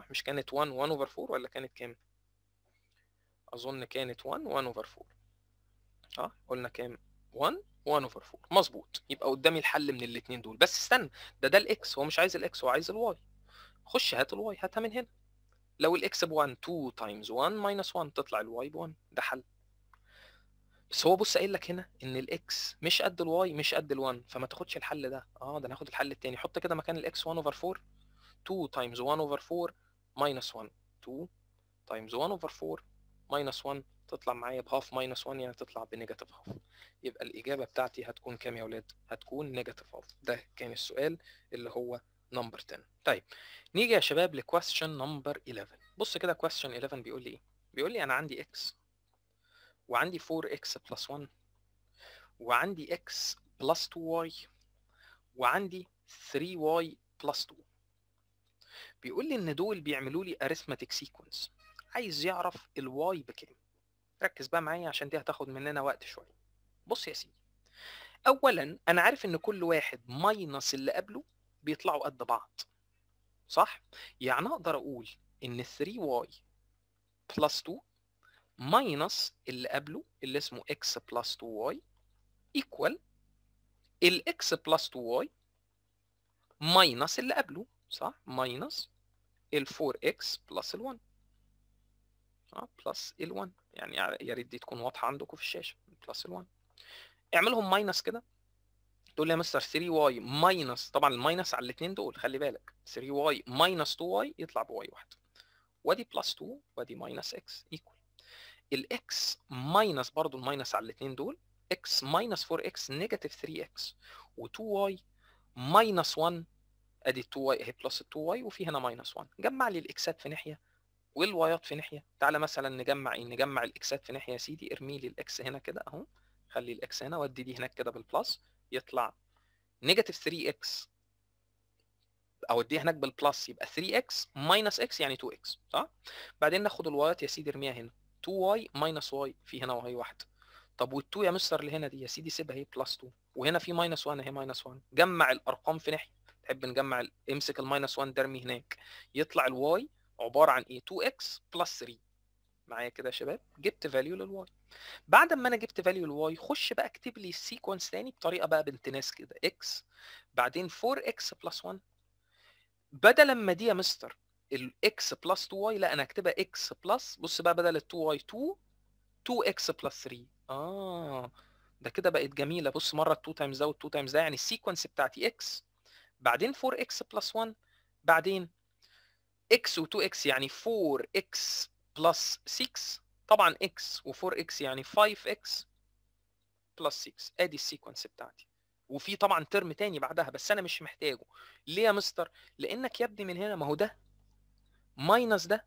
صح مش كانت 1 1 اوفر 4 ولا كانت كام اظن كانت 1 1 اوفر 4 اه قلنا كام 1 1 اوفر 4 مظبوط يبقى قدامي الحل من الاثنين دول بس استنى ده ده الاكس هو مش عايز الاكس هو عايز الواي خش هات الواي هاتها من هنا لو الاكس ب 1 2 تايمز 1 ماينس 1 تطلع الواي ب 1 ده حل بس هو بص قايل لك هنا ان الاكس مش قد الواي مش قد ال1 فما تاخدش الحل ده اه ده ناخد هاخد الحل الثاني حط كده مكان الاكس 1 اوفر 4 2 تايمز 1 اوفر 4 ماينس 1 2 تايمز 1 اوفر 4 ماينس 1 تطلع معايا بهاف ماينس 1 يعني تطلع بنيجاتيف هاف يبقى الاجابه بتاعتي هتكون كام يا اولاد هتكون نيجاتيف هاف ده كان السؤال اللي هو نمبر 10 طيب نيجي يا شباب لكويستشن نمبر 11 بص كده كويستشن 11 بيقول لي ايه بيقول لي انا عندي اكس وعندي 4x بلس 1 وعندي x بلس 2y وعندي 3y بلس 2 بيقول لي ان دول بيعملوا لي اريثماتيك سيكونس عايز يعرف الواي بكام ركز بقى معايا عشان دي هتاخد مننا وقت شويه بص يا سيدي اولا انا عارف ان كل واحد ماينس اللي قبله بيطلعوا قد بعض صح؟ يعني اقدر اقول ان 3y بلس 2 ماينس اللي قبله اللي اسمه x بلس 2y equal الاكس بلس 2y ماينس اللي قبله صح؟ ماينس ال 4x بلس ال 1 اه بلس ال 1 يعني يا ريت دي تكون واضحه عندكم في الشاشه بلس ال 1 اعملهم ماينس كده تقول لي يا مستر 3 واي ماينس طبعا الماينس على الاثنين دول خلي بالك 3 واي ماينس 2 واي يطلع بواي واحد وادي بلس 2 وادي ماينس اكس ايكوال الاكس ماينس برضو الماينس على الاثنين دول x ماينس 4x نيجاتيف 3x و2y ماينس 1 ادي 2y اهي بلس 2y وفي هنا ماينس 1 جمع لي الاكسات في ناحيه والوايات في ناحيه تعالى مثلا نجمع ايه نجمع الاكسات في ناحيه يا سيدي ارمي لي الاكس هنا كده اهو خلي الاكس هنا وادي دي هناك كده بالبلس يطلع نيجاتيف 3 اكس اوديه هناك بالبلس يبقى 3 اكس ماينس اكس يعني 2 اكس صح؟ بعدين ناخد الوايات يا سيدي ارميها هنا 2 واي ماينس واي في هنا وهي واحده طب وال2 يا مستر اللي هنا دي يا سيدي سيبها هي بلس 2 وهنا في ماينس 1 اهي ماينس 1 جمع الارقام في ناحيه تحب نجمع امسك الماينس 1 ده ارمي هناك يطلع الواي عباره عن ايه 2 اكس بلس 3 معايا كده يا شباب جبت فاليو للواي بعد ما انا جبت فاليو الواي خش بقى اكتب لي السيكونس تاني بطريقه بقى بنت ناس كده اكس بعدين 4 اكس بلس 1 بدل ما دي يا مستر الاكس بلس 2 واي لا انا هكتبها اكس بلس بص بقى بدل ال 2 واي 2 2 اكس بلس 3 اه ده كده بقت جميله بص مره 2 تايمز ده و2 تايمز ده يعني السيكونس بتاعتي اكس بعدين 4 اكس بلس 1 بعدين اكس و2 اكس يعني 4 اكس بلس 6 طبعا اكس و4 اكس يعني 5 اكس بلس 6 ادي السيكونس بتاعتي وفي طبعا ترم تاني بعدها بس انا مش محتاجه ليه يا مستر لانك يا ابني من هنا ما هو ده ماينس ده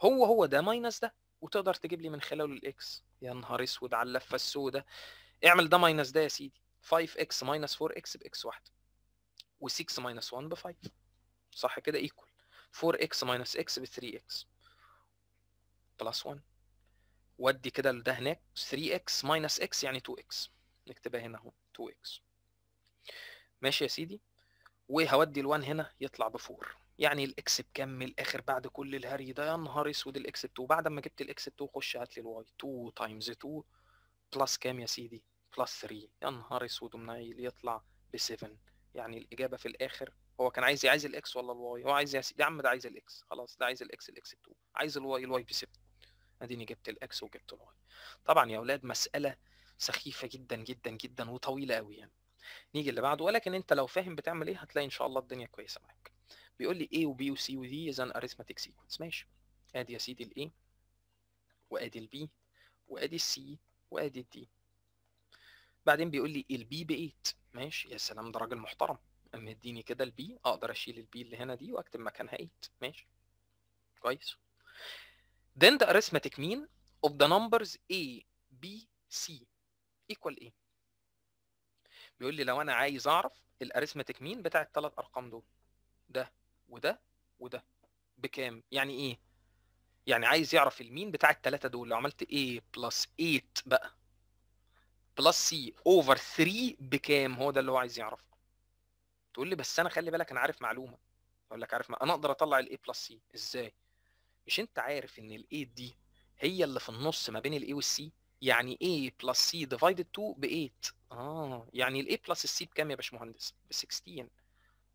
هو هو ده ماينس ده وتقدر تجيب لي من خلاله الاكس يا نهار اسود على اللفه السوداء اعمل ده ماينس ده يا سيدي 5 اكس ماينس 4 اكس باكس واحده و6 ماينس 1 ب 5 صح كده ايكوال 4 اكس ماينس اكس ب 3 اكس بلس 1 ودي كده لده هناك 3x ماينس x يعني 2x نكتبها هنا اهو 2x ماشي يا سيدي وهودي ال1 هنا يطلع ب 4 يعني الاكس بكام من الاخر بعد كل الهري ده يا نهار اسود الاكس ب 2 بعد ما جبت الاكس ب 2 خش هات لي الواي 2 تايمز 2 بلس كام يا سيدي بلس 3 يا نهار اسود ومنيل يطلع ب 7 يعني الاجابه في الاخر هو كان عايز عايز الاكس ولا الواي هو عايز يا سيدي يا عم ده عايز الاكس خلاص ده عايز الاكس الاكس ب 2 عايز الواي الواي ب 7 اديني جبت الاكس وجبت الواي طبعا يا اولاد مساله سخيفه جدا جدا جدا وطويله قوي يعني نيجي اللي بعده ولكن انت لو فاهم بتعمل ايه هتلاقي ان شاء الله الدنيا كويسه معاك بيقول لي A و B و C و D is an arithmetic sequence ماشي ادي يا سيدي ال A وادي ال B وادي ال C وادي ال D بعدين بيقول لي ال B ب 8 ماشي يا سلام ده راجل محترم اما اديني كده البي اقدر اشيل البي اللي هنا دي واكتب مكانها 8 ماشي كويس Then the arithmetic mean of the numbers A, B, C equal A. بيقول لي لو انا عايز اعرف الاريثمتيك مين بتاع الثلاث ارقام دول ده وده وده بكام يعني ايه يعني عايز يعرف المين بتاع الثلاثه دول لو عملت A بلس 8 بقى بلس سي اوفر 3 بكام هو ده اللي هو عايز يعرفه تقول لي بس انا خلي بالك انا عارف معلومه اقول لك عارف ما انا اقدر اطلع الـ A بلس سي ازاي مش انت عارف ان الاي دي هي اللي في النص ما بين الاي والسي يعني A plus C divided 2 ب 8 اه يعني الاي A plus C بكام يا باشمهندس؟ ب 16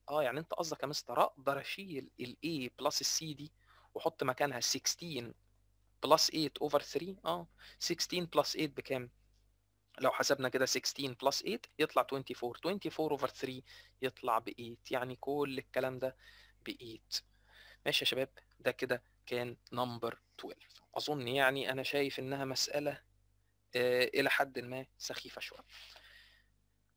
اه يعني انت قصدك يا مستر اقدر اشيل الاي A plus C دي واحط مكانها 16 بلس 8 اوفر 3 اه 16 بلس 8 بكام؟ لو حسبنا كده 16 بلس 8 يطلع 24 24 اوفر 3 يطلع ب 8 يعني كل الكلام ده ب 8 ماشي يا شباب ده كده كان نمبر 12 اظن يعني انا شايف انها مساله آه، الى حد ما سخيفه شويه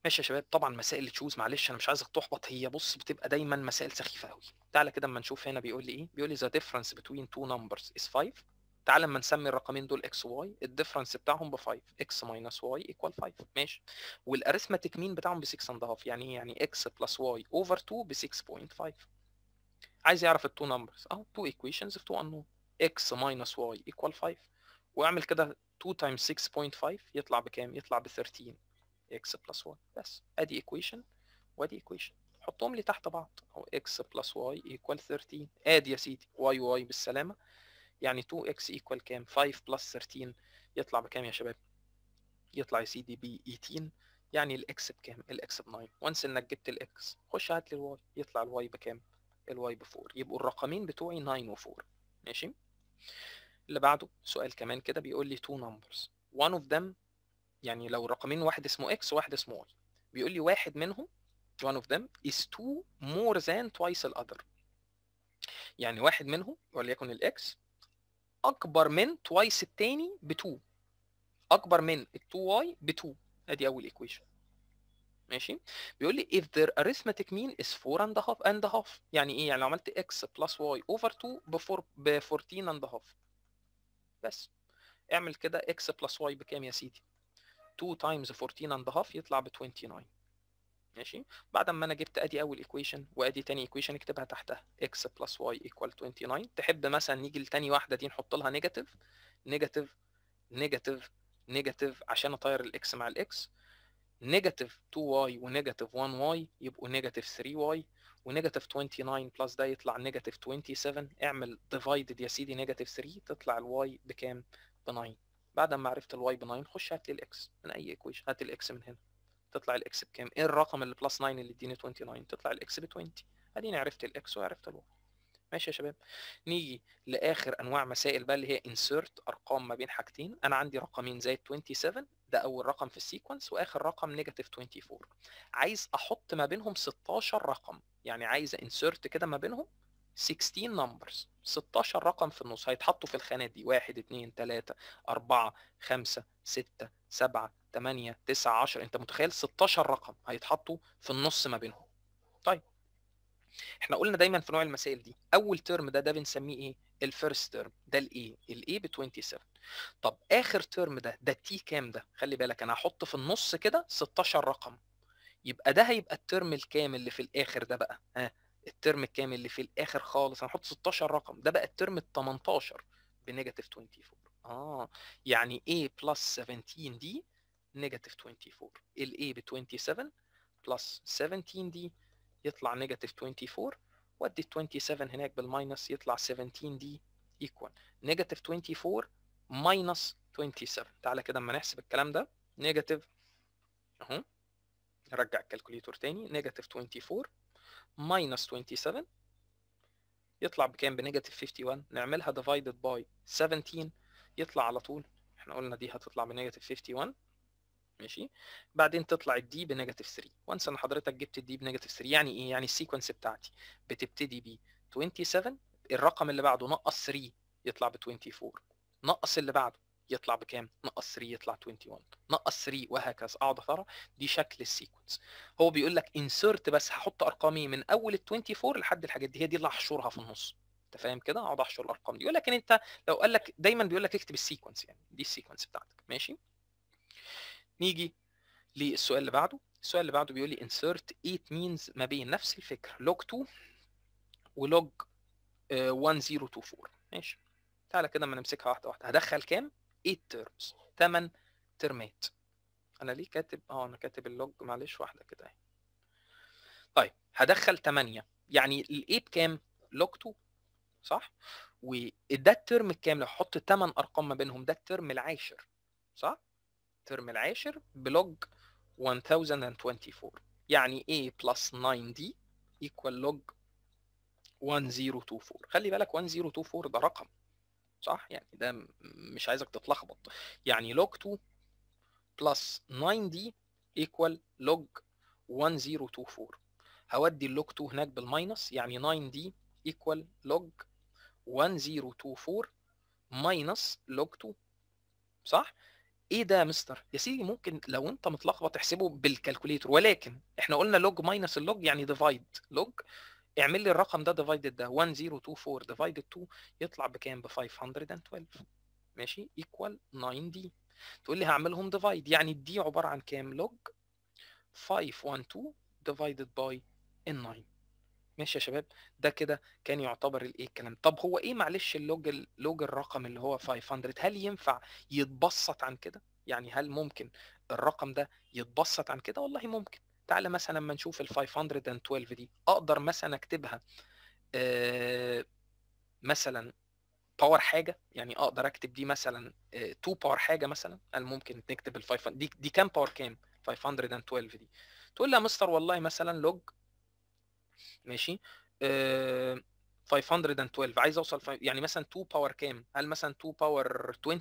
ماشي يا شباب طبعا مسائل تشوز معلش انا مش عايزك تحبط هي بص بتبقى دايما مسائل سخيفه قوي تعالى كده اما نشوف هنا بيقول لي ايه بيقول لي ذا ديفرنس بتوين تو نمبرز از 5 تعالى اما نسمي الرقمين دول اكس واي الديفرنس بتاعهم ب 5 اكس ماينس واي ايكوال 5 ماشي والاريثماتيك مين بتاعهم ب 6 اند هاف يعني إيه يعني اكس بلس واي اوفر 2 ب 6.5 عايز يعرف التو نمبرز اهو تو ايكويشنز في تو انون اكس ماينس واي ايكوال 5 واعمل كده 2 تايمز 6.5 يطلع بكام؟ يطلع ب 13 اكس بلس واي بس ادي ايكويشن وادي ايكويشن حطهم لي تحت بعض اهو اكس بلس واي ايكوال 13 ادي يا سيدي واي واي بالسلامه يعني 2 اكس ايكوال كام؟ 5 بلس 13 يطلع بكام يا شباب؟ يطلع يا سيدي ب 18 يعني الاكس بكام؟ الاكس ب 9 وانس انك جبت الاكس خش هات لي الواي يطلع الواي بكام؟ الواي ب4 يبقوا الرقمين بتوعي 9 و4 ماشي اللي بعده سؤال كمان كده بيقول لي تو numbers وان اوف ذم يعني لو رقمين واحد اسمه x وواحد اسمه y بيقول لي واحد منهم one of them is two more than twice the other يعني واحد منهم وليكن الاكس اكبر من توايس الثاني ب 2 اكبر من ال 2y ب 2 ادي اول ايكويشن ماشي بيقول لي if their arithmetic mean is 4 and a half and a half يعني ايه يعني لو عملت x plus y over 2 بفور ب 14 and a half بس اعمل كده x plus y بكام يا سيدي 2 times 14 and a half يطلع ب 29 ماشي بعد ما انا جبت ادي اول ايكويشن وادي تاني ايكويشن اكتبها تحتها x plus y equal 29 تحب مثلا نيجي لتاني واحده دي نحط لها نيجاتيف نيجاتيف نيجاتيف نيجاتيف عشان اطير الاكس مع الاكس نيجاتيف 2y ونيجاتيف 1y يبقوا نيجاتيف 3y ونيجاتيف 29 بلس ده يطلع نيجاتيف 27 اعمل ديفايدد يا سيدي نيجاتيف 3 تطلع الواي بكام؟ ب 9 بعد ما عرفت الواي ب 9 خش هات لي الاكس من اي ايكويشن هات الاكس من هنا تطلع الاكس بكام؟ ايه الرقم اللي بلس 9 اللي يديني 29 تطلع الاكس ب 20 اديني عرفت الاكس وعرفت الواي ماشي يا شباب نيجي لاخر انواع مسائل بقى اللي هي انسيرت ارقام ما بين حاجتين انا عندي رقمين زائد 27 ده اول رقم في السيكونس واخر رقم نيجاتيف 24 عايز احط ما بينهم 16 رقم يعني عايز انسرت كده ما بينهم 16 نمبرز 16 رقم في النص هيتحطوا في الخانات دي 1 2 3 4 5 6 7 8 9 10 انت متخيل 16 رقم هيتحطوا في النص ما بينهم طيب احنا قلنا دايما في نوع المسائل دي اول ترم ده ده بنسميه ايه الفيرست ترم ده الايه الايه ب 27 طب اخر ترم ده ده تي كام ده خلي بالك انا هحط في النص كده 16 رقم يبقى ده هيبقى الترم الكامل اللي في الاخر ده بقى ها الترم الكامل اللي في الاخر خالص هنحط 16 رقم ده بقى الترم ال 18 بنيجاتيف 24 اه يعني a بلس 17 دي نيجاتيف 24 ال a ب 27 بلس 17 دي يطلع نيجاتيف 24 وادي 27 هناك بالماينس يطلع 17 دي ايكوال نيجاتيف 24 ماينس 27 تعالى كده اما نحسب الكلام ده نيجاتيف اهو نرجع الكالكوليتور تاني نيجاتيف 24 ماينس 27 يطلع بكام بنيجاتيف 51 نعملها ديفايدد باي 17 يطلع على طول احنا قلنا دي هتطلع بنيجاتيف 51 ماشي بعدين تطلع الدي بنيجاتيف 3 وانسى ان حضرتك جبت الدي بنيجاتيف 3 يعني ايه يعني السيكونس بتاعتي بتبتدي ب 27 الرقم اللي بعده نقص 3 يطلع ب 24 نقص اللي بعده يطلع بكام؟ نقص 3 يطلع 21 نقص 3 وهكذا اقعد اترى دي شكل السيكونس هو بيقول لك انسرت بس هحط ارقامي من اول ال 24 لحد الحاجات دي هي دي اللي هحشرها في النص انت فاهم كده اقعد احشر الارقام دي يقول لك ان انت لو قال لك دايما بيقول لك اكتب السيكونس يعني دي السيكونس بتاعتك ماشي نيجي للسؤال اللي بعده السؤال اللي بعده بيقول لي insert 8 means ما بين نفس الفكره log 2 ولوج 1024 ماشي تعالى كده ما نمسكها واحده واحده هدخل كام 8 تيرمز 8 ترمات انا ليه كاتب اه انا كاتب اللوج معلش واحده كده اهي طيب هدخل 8 يعني ال8 بكام لوج 2 صح وده الترم الكام لو احط 8 ارقام ما بينهم ده الترم العاشر صح الترم العاشر بلوج 1024 يعني A بلس 9D يكوال لوج 1024 خلي بالك 1024 ده رقم صح يعني ده مش عايزك تتلخبط يعني log 2 بلس 9 دي ايكوال log 1024 هودي اللوج 2 هناك بالماينس يعني 9 دي ايكوال log 1024 ماينس log 2 صح؟ ايه ده يا مستر؟ يا سيدي ممكن لو انت متلخبط احسبه بالكالكوليتر ولكن احنا قلنا log ماينس اللوج يعني ديفايد log اعمل لي الرقم ده ديفايدد ده 1024 ديفايدد 2 يطلع بكام ب 512 ماشي ايكوال 9 دي تقول لي هعملهم ديفايد يعني الدي عباره عن كام لوج 512 ديفايدد باي ال 9 ماشي يا شباب ده كده كان يعتبر الايه الكلام طب هو ايه معلش اللوج اللوج الرقم اللي هو 500 هل ينفع يتبسط عن كده يعني هل ممكن الرقم ده يتبسط عن كده والله ممكن تعالى مثلا ما نشوف ال 512 دي اقدر مثلا اكتبها مثلا باور حاجه يعني اقدر اكتب دي مثلا 2 باور حاجه مثلا هل ممكن نكتب ال 500 دي دي كام باور كام 512 دي تقول لي يا مستر والله مثلا لوج ماشي 512 عايز اوصل يعني مثلا 2 باور كام هل مثلا 2 باور 20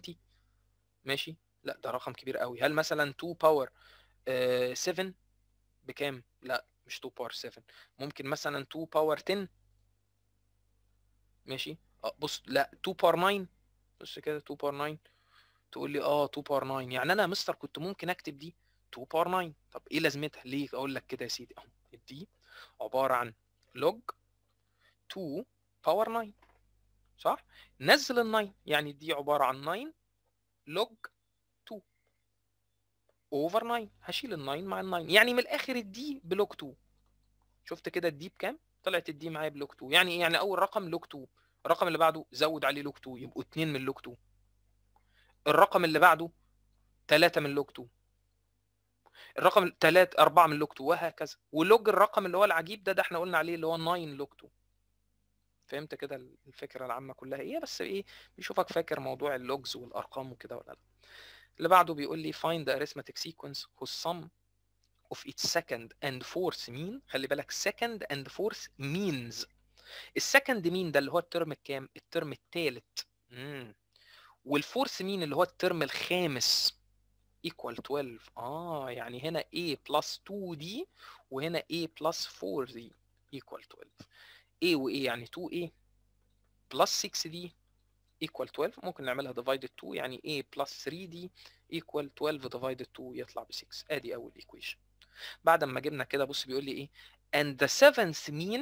ماشي لا ده رقم كبير قوي هل مثلا 2 باور 7 بكام لا مش 2 باور 7 ممكن مثلا 2 باور 10 ماشي اه بص لا 2 باور 9 بص كده 2 باور 9 تقول لي اه 2 باور 9 يعني انا يا مستر كنت ممكن اكتب دي 2 باور 9 طب ايه لازمتها ليه اقول لك كده يا سيدي اهو دي عباره عن لوج 2 باور 9 صح نزل ال 9 يعني دي عباره عن 9 لوج اوفر 9 هشيل ال 9 مع ال 9 يعني من الاخر الدي بلوج 2 شفت كده الدي بكام؟ طلعت الدي معايا بلوج 2 يعني إيه؟ يعني اول رقم لوج 2 الرقم اللي بعده زود عليه لوج 2 يبقوا 2 من لوج 2 الرقم اللي بعده 3 من لوج 2 الرقم 3 4 من لوج 2 وهكذا ولوج الرقم اللي هو العجيب ده ده احنا قلنا عليه اللي هو 9 لوج 2 فهمت كده الفكره العامه كلها ايه بس ايه بيشوفك فاكر موضوع اللوجز والارقام وكده ولا لا اللي بعده بيقول لي find the arithmetic sequence whose sum of its second and fourth mean خلي بالك second and fourth means السكند مين ده اللي هو الترم الكام الترم الثالث والفورث مين اللي هو الترم الخامس equal 12 اه يعني هنا a plus 2d وهنا a plus 4d equal 12 a و a يعني 2a plus 6d equal 12 ممكن نعملها divided 2 يعني a plus 3d equal 12 divided 2 يطلع ب 6 ادي اول equation بعد ما جبنا كده بص بيقول لي ايه and the seventh mean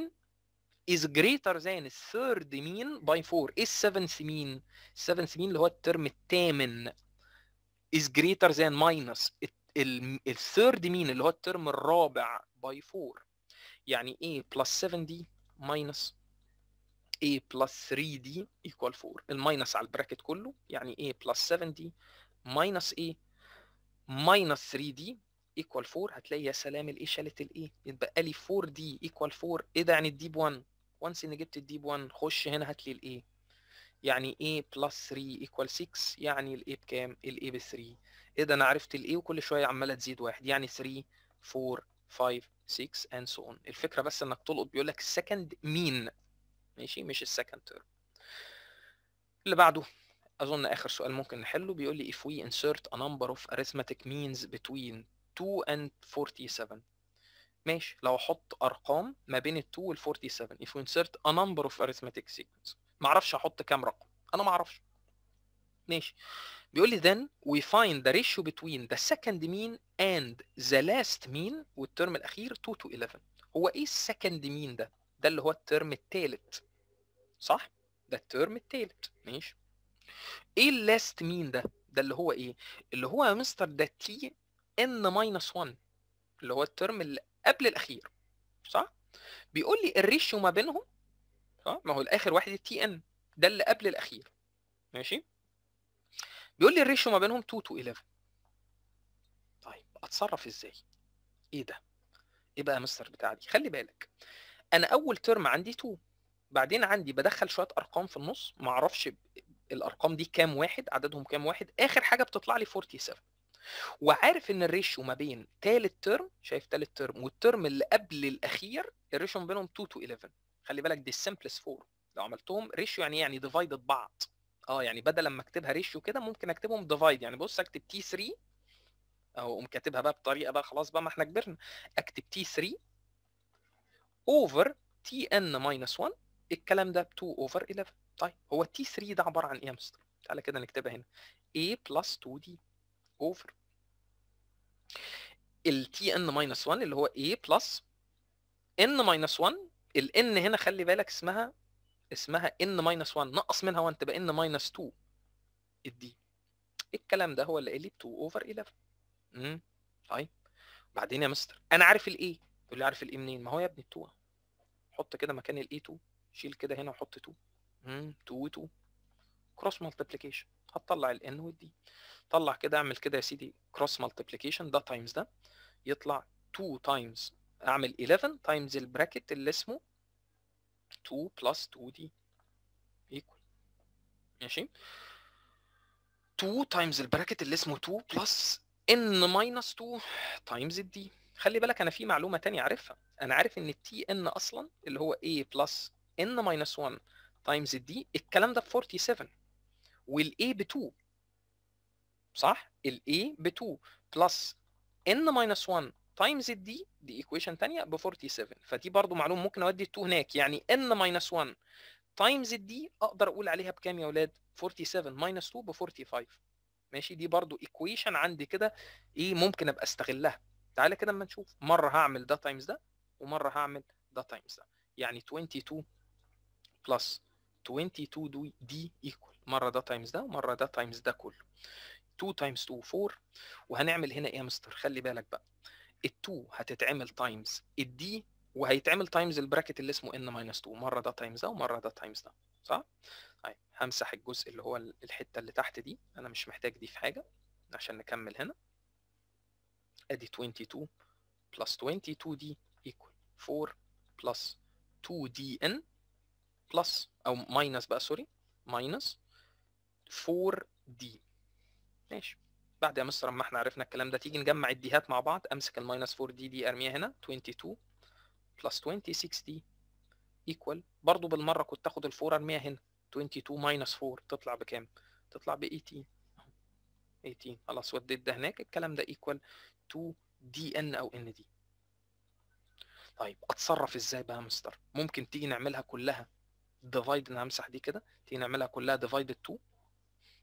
is greater than third mean by 4 ايه seventh مين seventh مين اللي هو الترم الثامن is greater than minus third مين اللي هو الترم الرابع by 4 يعني a plus 7d minus a plus 3d equal 4 الماينس على البراكت كله يعني a plus 7d minus a minus 3d equal 4 هتلاقي يا سلام A شالت A يتبقى لي 4d equal 4 ايه ده يعني الديب 1 وانس اني جبت الديب 1 خش هنا هات لي الايه يعني a plus 3 equal 6 يعني الايه بكام الايه ب 3 ايه ده انا عرفت الايه وكل شويه عماله تزيد واحد يعني 3 4 5 6 and so on الفكره بس انك تلقط بيقول لك second mean ماشي مش السكند تيرم اللي بعده اظن اخر سؤال ممكن نحله بيقول لي if we insert a number of arithmetic means between 2 and 47 ماشي لو احط ارقام ما بين ال 2 وال 47 if we insert a number of arithmetic sequence ما اعرفش احط كام رقم انا ما اعرفش ماشي بيقول لي then we find the ratio between the second mean and the last mean والترم الاخير 2 to 11 هو ايه السكند مين ده ده اللي هو الترم الثالث صح ده الترم التالت ماشي ايه اللاست مين ده ده اللي هو ايه اللي هو يا مستر ده تي ان ماينس 1 اللي هو الترم اللي قبل الاخير صح بيقول لي الريشيو ما بينهم صح ما هو الاخر واحد تي ان ده اللي قبل الاخير ماشي بيقول لي الريشيو ما بينهم 2 تو 11 طيب اتصرف ازاي ايه ده ايه بقى يا مستر بتاع دي خلي بالك انا اول ترم عندي 2 بعدين عندي بدخل شويه ارقام في النص ما اعرفش الارقام دي كام واحد عددهم كام واحد اخر حاجه بتطلع لي 47 وعارف ان الريشيو ما بين تالت ترم شايف تالت ترم والترم اللي قبل الاخير الريشيو ما بينهم 2 تو 11 خلي بالك دي السمبلس فور لو عملتهم ريشيو يعني إيه؟ يعني ديفايدد بعض اه يعني بدل ما اكتبها ريشيو كده ممكن اكتبهم ديفايد يعني بص اكتب تي 3 اهو قوم كاتبها بقى بطريقه بقى خلاص بقى ما احنا كبرنا اكتب تي 3 اوفر تي ان ماينس 1 الكلام ده 2 اوفر 11 طيب هو تي 3 ده عباره عن ايه يا مستر تعالى كده نكتبها هنا a بلس 2 دي اوفر تي ان ماينس 1 اللي هو a بلس n ماينس 1 ال n هنا خلي بالك اسمها اسمها n ماينس 1 نقص منها 1 تبقى n ماينس 2 الدي الكلام ده هو اللي قال لي 2 اوفر 11 امم طيب بعدين يا مستر انا عارف الايه يقول لي عارف الايه منين ما هو يا ابني 2 حط كده مكان الايه 2 شيل كده هنا وحط 2 2 و 2 كروس مالتيبليكيشن هتطلع ال n وال والدي طلع كده اعمل كده يا سيدي كروس مالتيبليكيشن ده تايمز ده يطلع 2 تايمز اعمل 11 تايمز البراكت اللي اسمه 2 بلس 2 دي ايكوال ماشي 2 تايمز البراكت اللي اسمه 2 بلس n ماينس 2 تايمز الدي خلي بالك انا في معلومه ثانيه عارفها انا عارف ان التي ان اصلا اللي هو a بلس ان ماينس 1 تايمز الدي الكلام ده ب 47 والاي ب 2 صح الاي ب 2 بلس ان ماينس 1 تايمز الدي دي ايكويشن ثانيه ب 47 فدي برضو معلومه ممكن اودي ال 2 هناك يعني ان ماينس 1 تايمز الدي اقدر اقول عليها بكام يا اولاد 47 ماينس 2 ب 45 ماشي دي برضو ايكويشن عندي كده ايه ممكن ابقى استغلها تعالى كده اما نشوف مره هعمل ده تايمز ده ومره هعمل ده تايمز ده يعني 22 بلس 22 دي, ايكوال مره ده تايمز ده ومره ده تايمز ده كله 2 تايمز 2 4 وهنعمل هنا ايه يا مستر خلي بالك بقى ال2 هتتعمل تايمز الدي وهيتعمل تايمز البراكت اللي اسمه ان ماينس 2 مره ده تايمز ده ومره ده تايمز ده صح هاي طيب، همسح الجزء اللي هو الحته اللي تحت دي انا مش محتاج دي في حاجه عشان نكمل هنا ادي 22 بلس 22 دي ايكوال 4 بلس 2 دي ان بلس او ماينس بقى سوري ماينس 4 دي ماشي بعد يا مستر اما احنا عرفنا الكلام ده تيجي نجمع الديهات مع بعض امسك الماينس 4 دي دي ارميها هنا 22 بلس 26 دي ايكوال برضه بالمره كنت اخد 4 ارميها هنا 22 ماينس 4 تطلع بكام؟ تطلع ب 18 18 خلاص وديت ده هناك الكلام ده ايكوال 2 دي ان او ان دي طيب اتصرف ازاي بقى يا مستر؟ ممكن تيجي نعملها كلها ديفايد انا همسح دي كده تيجي نعملها كلها ديفايد 2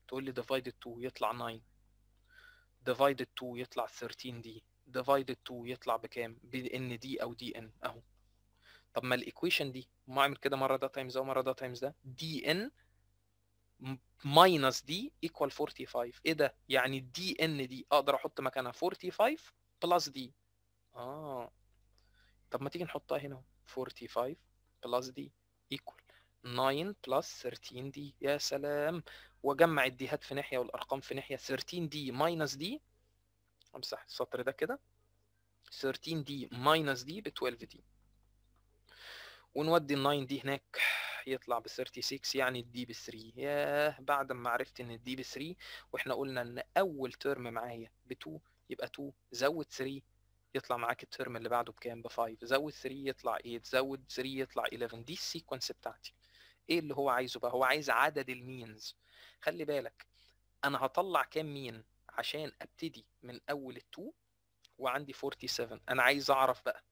تقول لي ديفايد 2 يطلع 9 ديفايد 2 يطلع 13 دي ديفايد 2 يطلع بكام بان دي او دي ان اهو طب ما الايكويشن دي ما اعمل كده مره ده تايمز ده ومره ده تايمز ده دي ان ماينس دي ايكوال 45 ايه ده يعني دي ان دي اقدر احط مكانها 45 بلس دي اه طب ما تيجي نحطها هنا 45 بلس دي ايكوال 9 بلس 13 دي يا سلام واجمع الديهات في ناحيه والارقام في ناحيه 13 دي ماينس دي امسح السطر ده كده 13 دي ماينس دي ب 12 دي ونودي ال 9 دي هناك يطلع ب 36 يعني الدي ب 3 ياه بعد ما عرفت ان الدي ب 3 واحنا قلنا ان اول ترم معايا ب 2 يبقى 2 زود 3 يطلع معاك الترم اللي بعده بكام ب 5 زود 3 يطلع 8 زود 3 يطلع 11 دي السيكونس بتاعتي ايه اللي هو عايزه بقى هو عايز عدد المينز خلي بالك انا هطلع كام مين عشان ابتدي من اول التو وعندي 47 انا عايز اعرف بقى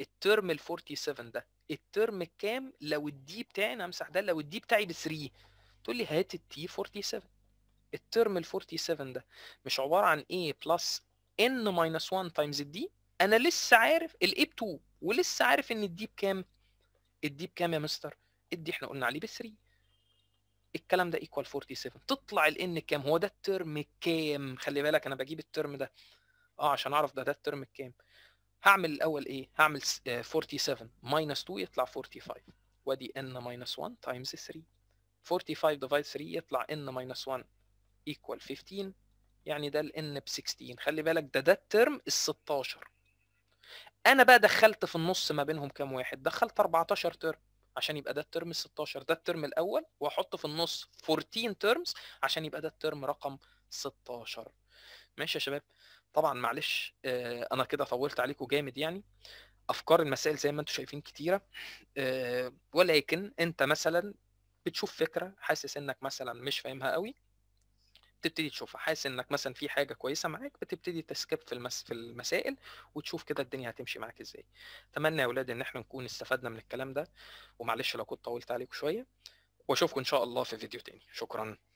الترم ال 47 ده الترم الكام لو الدي بتاعي انا امسح ده لو الدي بتاعي ب 3 تقول لي هات التي 47 الترم ال 47 ده مش عباره عن ايه بلس ان ماينس 1 تايمز الدي انا لسه عارف الاي ب 2 ولسه عارف ان الدي بكام الدي بكام يا مستر ادي احنا قلنا عليه ب 3 الكلام ده ايكوال 47 تطلع الان كام هو ده الترم الكام خلي بالك انا بجيب الترم ده اه عشان اعرف ده ده الترم الكام هعمل الاول ايه هعمل 47 ماينس 2 يطلع 45 وادي n ماينس 1 تايمز 3 45 ديفايد 3 يطلع n ماينس 1 ايكوال 15 يعني ده الان ب 16 خلي بالك ده ده الترم ال 16 انا بقى دخلت في النص ما بينهم كام واحد دخلت 14 ترم عشان يبقى ده الترم 16 ده الترم الاول واحط في النص 14 ترمز عشان يبقى ده الترم رقم 16 ماشي يا شباب طبعا معلش آه انا كده طولت عليكم جامد يعني افكار المسائل زي ما انتم شايفين كتيره آه ولكن انت مثلا بتشوف فكره حاسس انك مثلا مش فاهمها قوي تبتدي تشوفها حاسس انك مثلا في حاجه كويسه معاك بتبتدي تسكب في المس في المسائل وتشوف كده الدنيا هتمشي معاك ازاي اتمنى يا اولاد ان احنا نكون استفدنا من الكلام ده ومعلش لو كنت طولت عليكم شويه واشوفكم ان شاء الله في فيديو تاني شكرا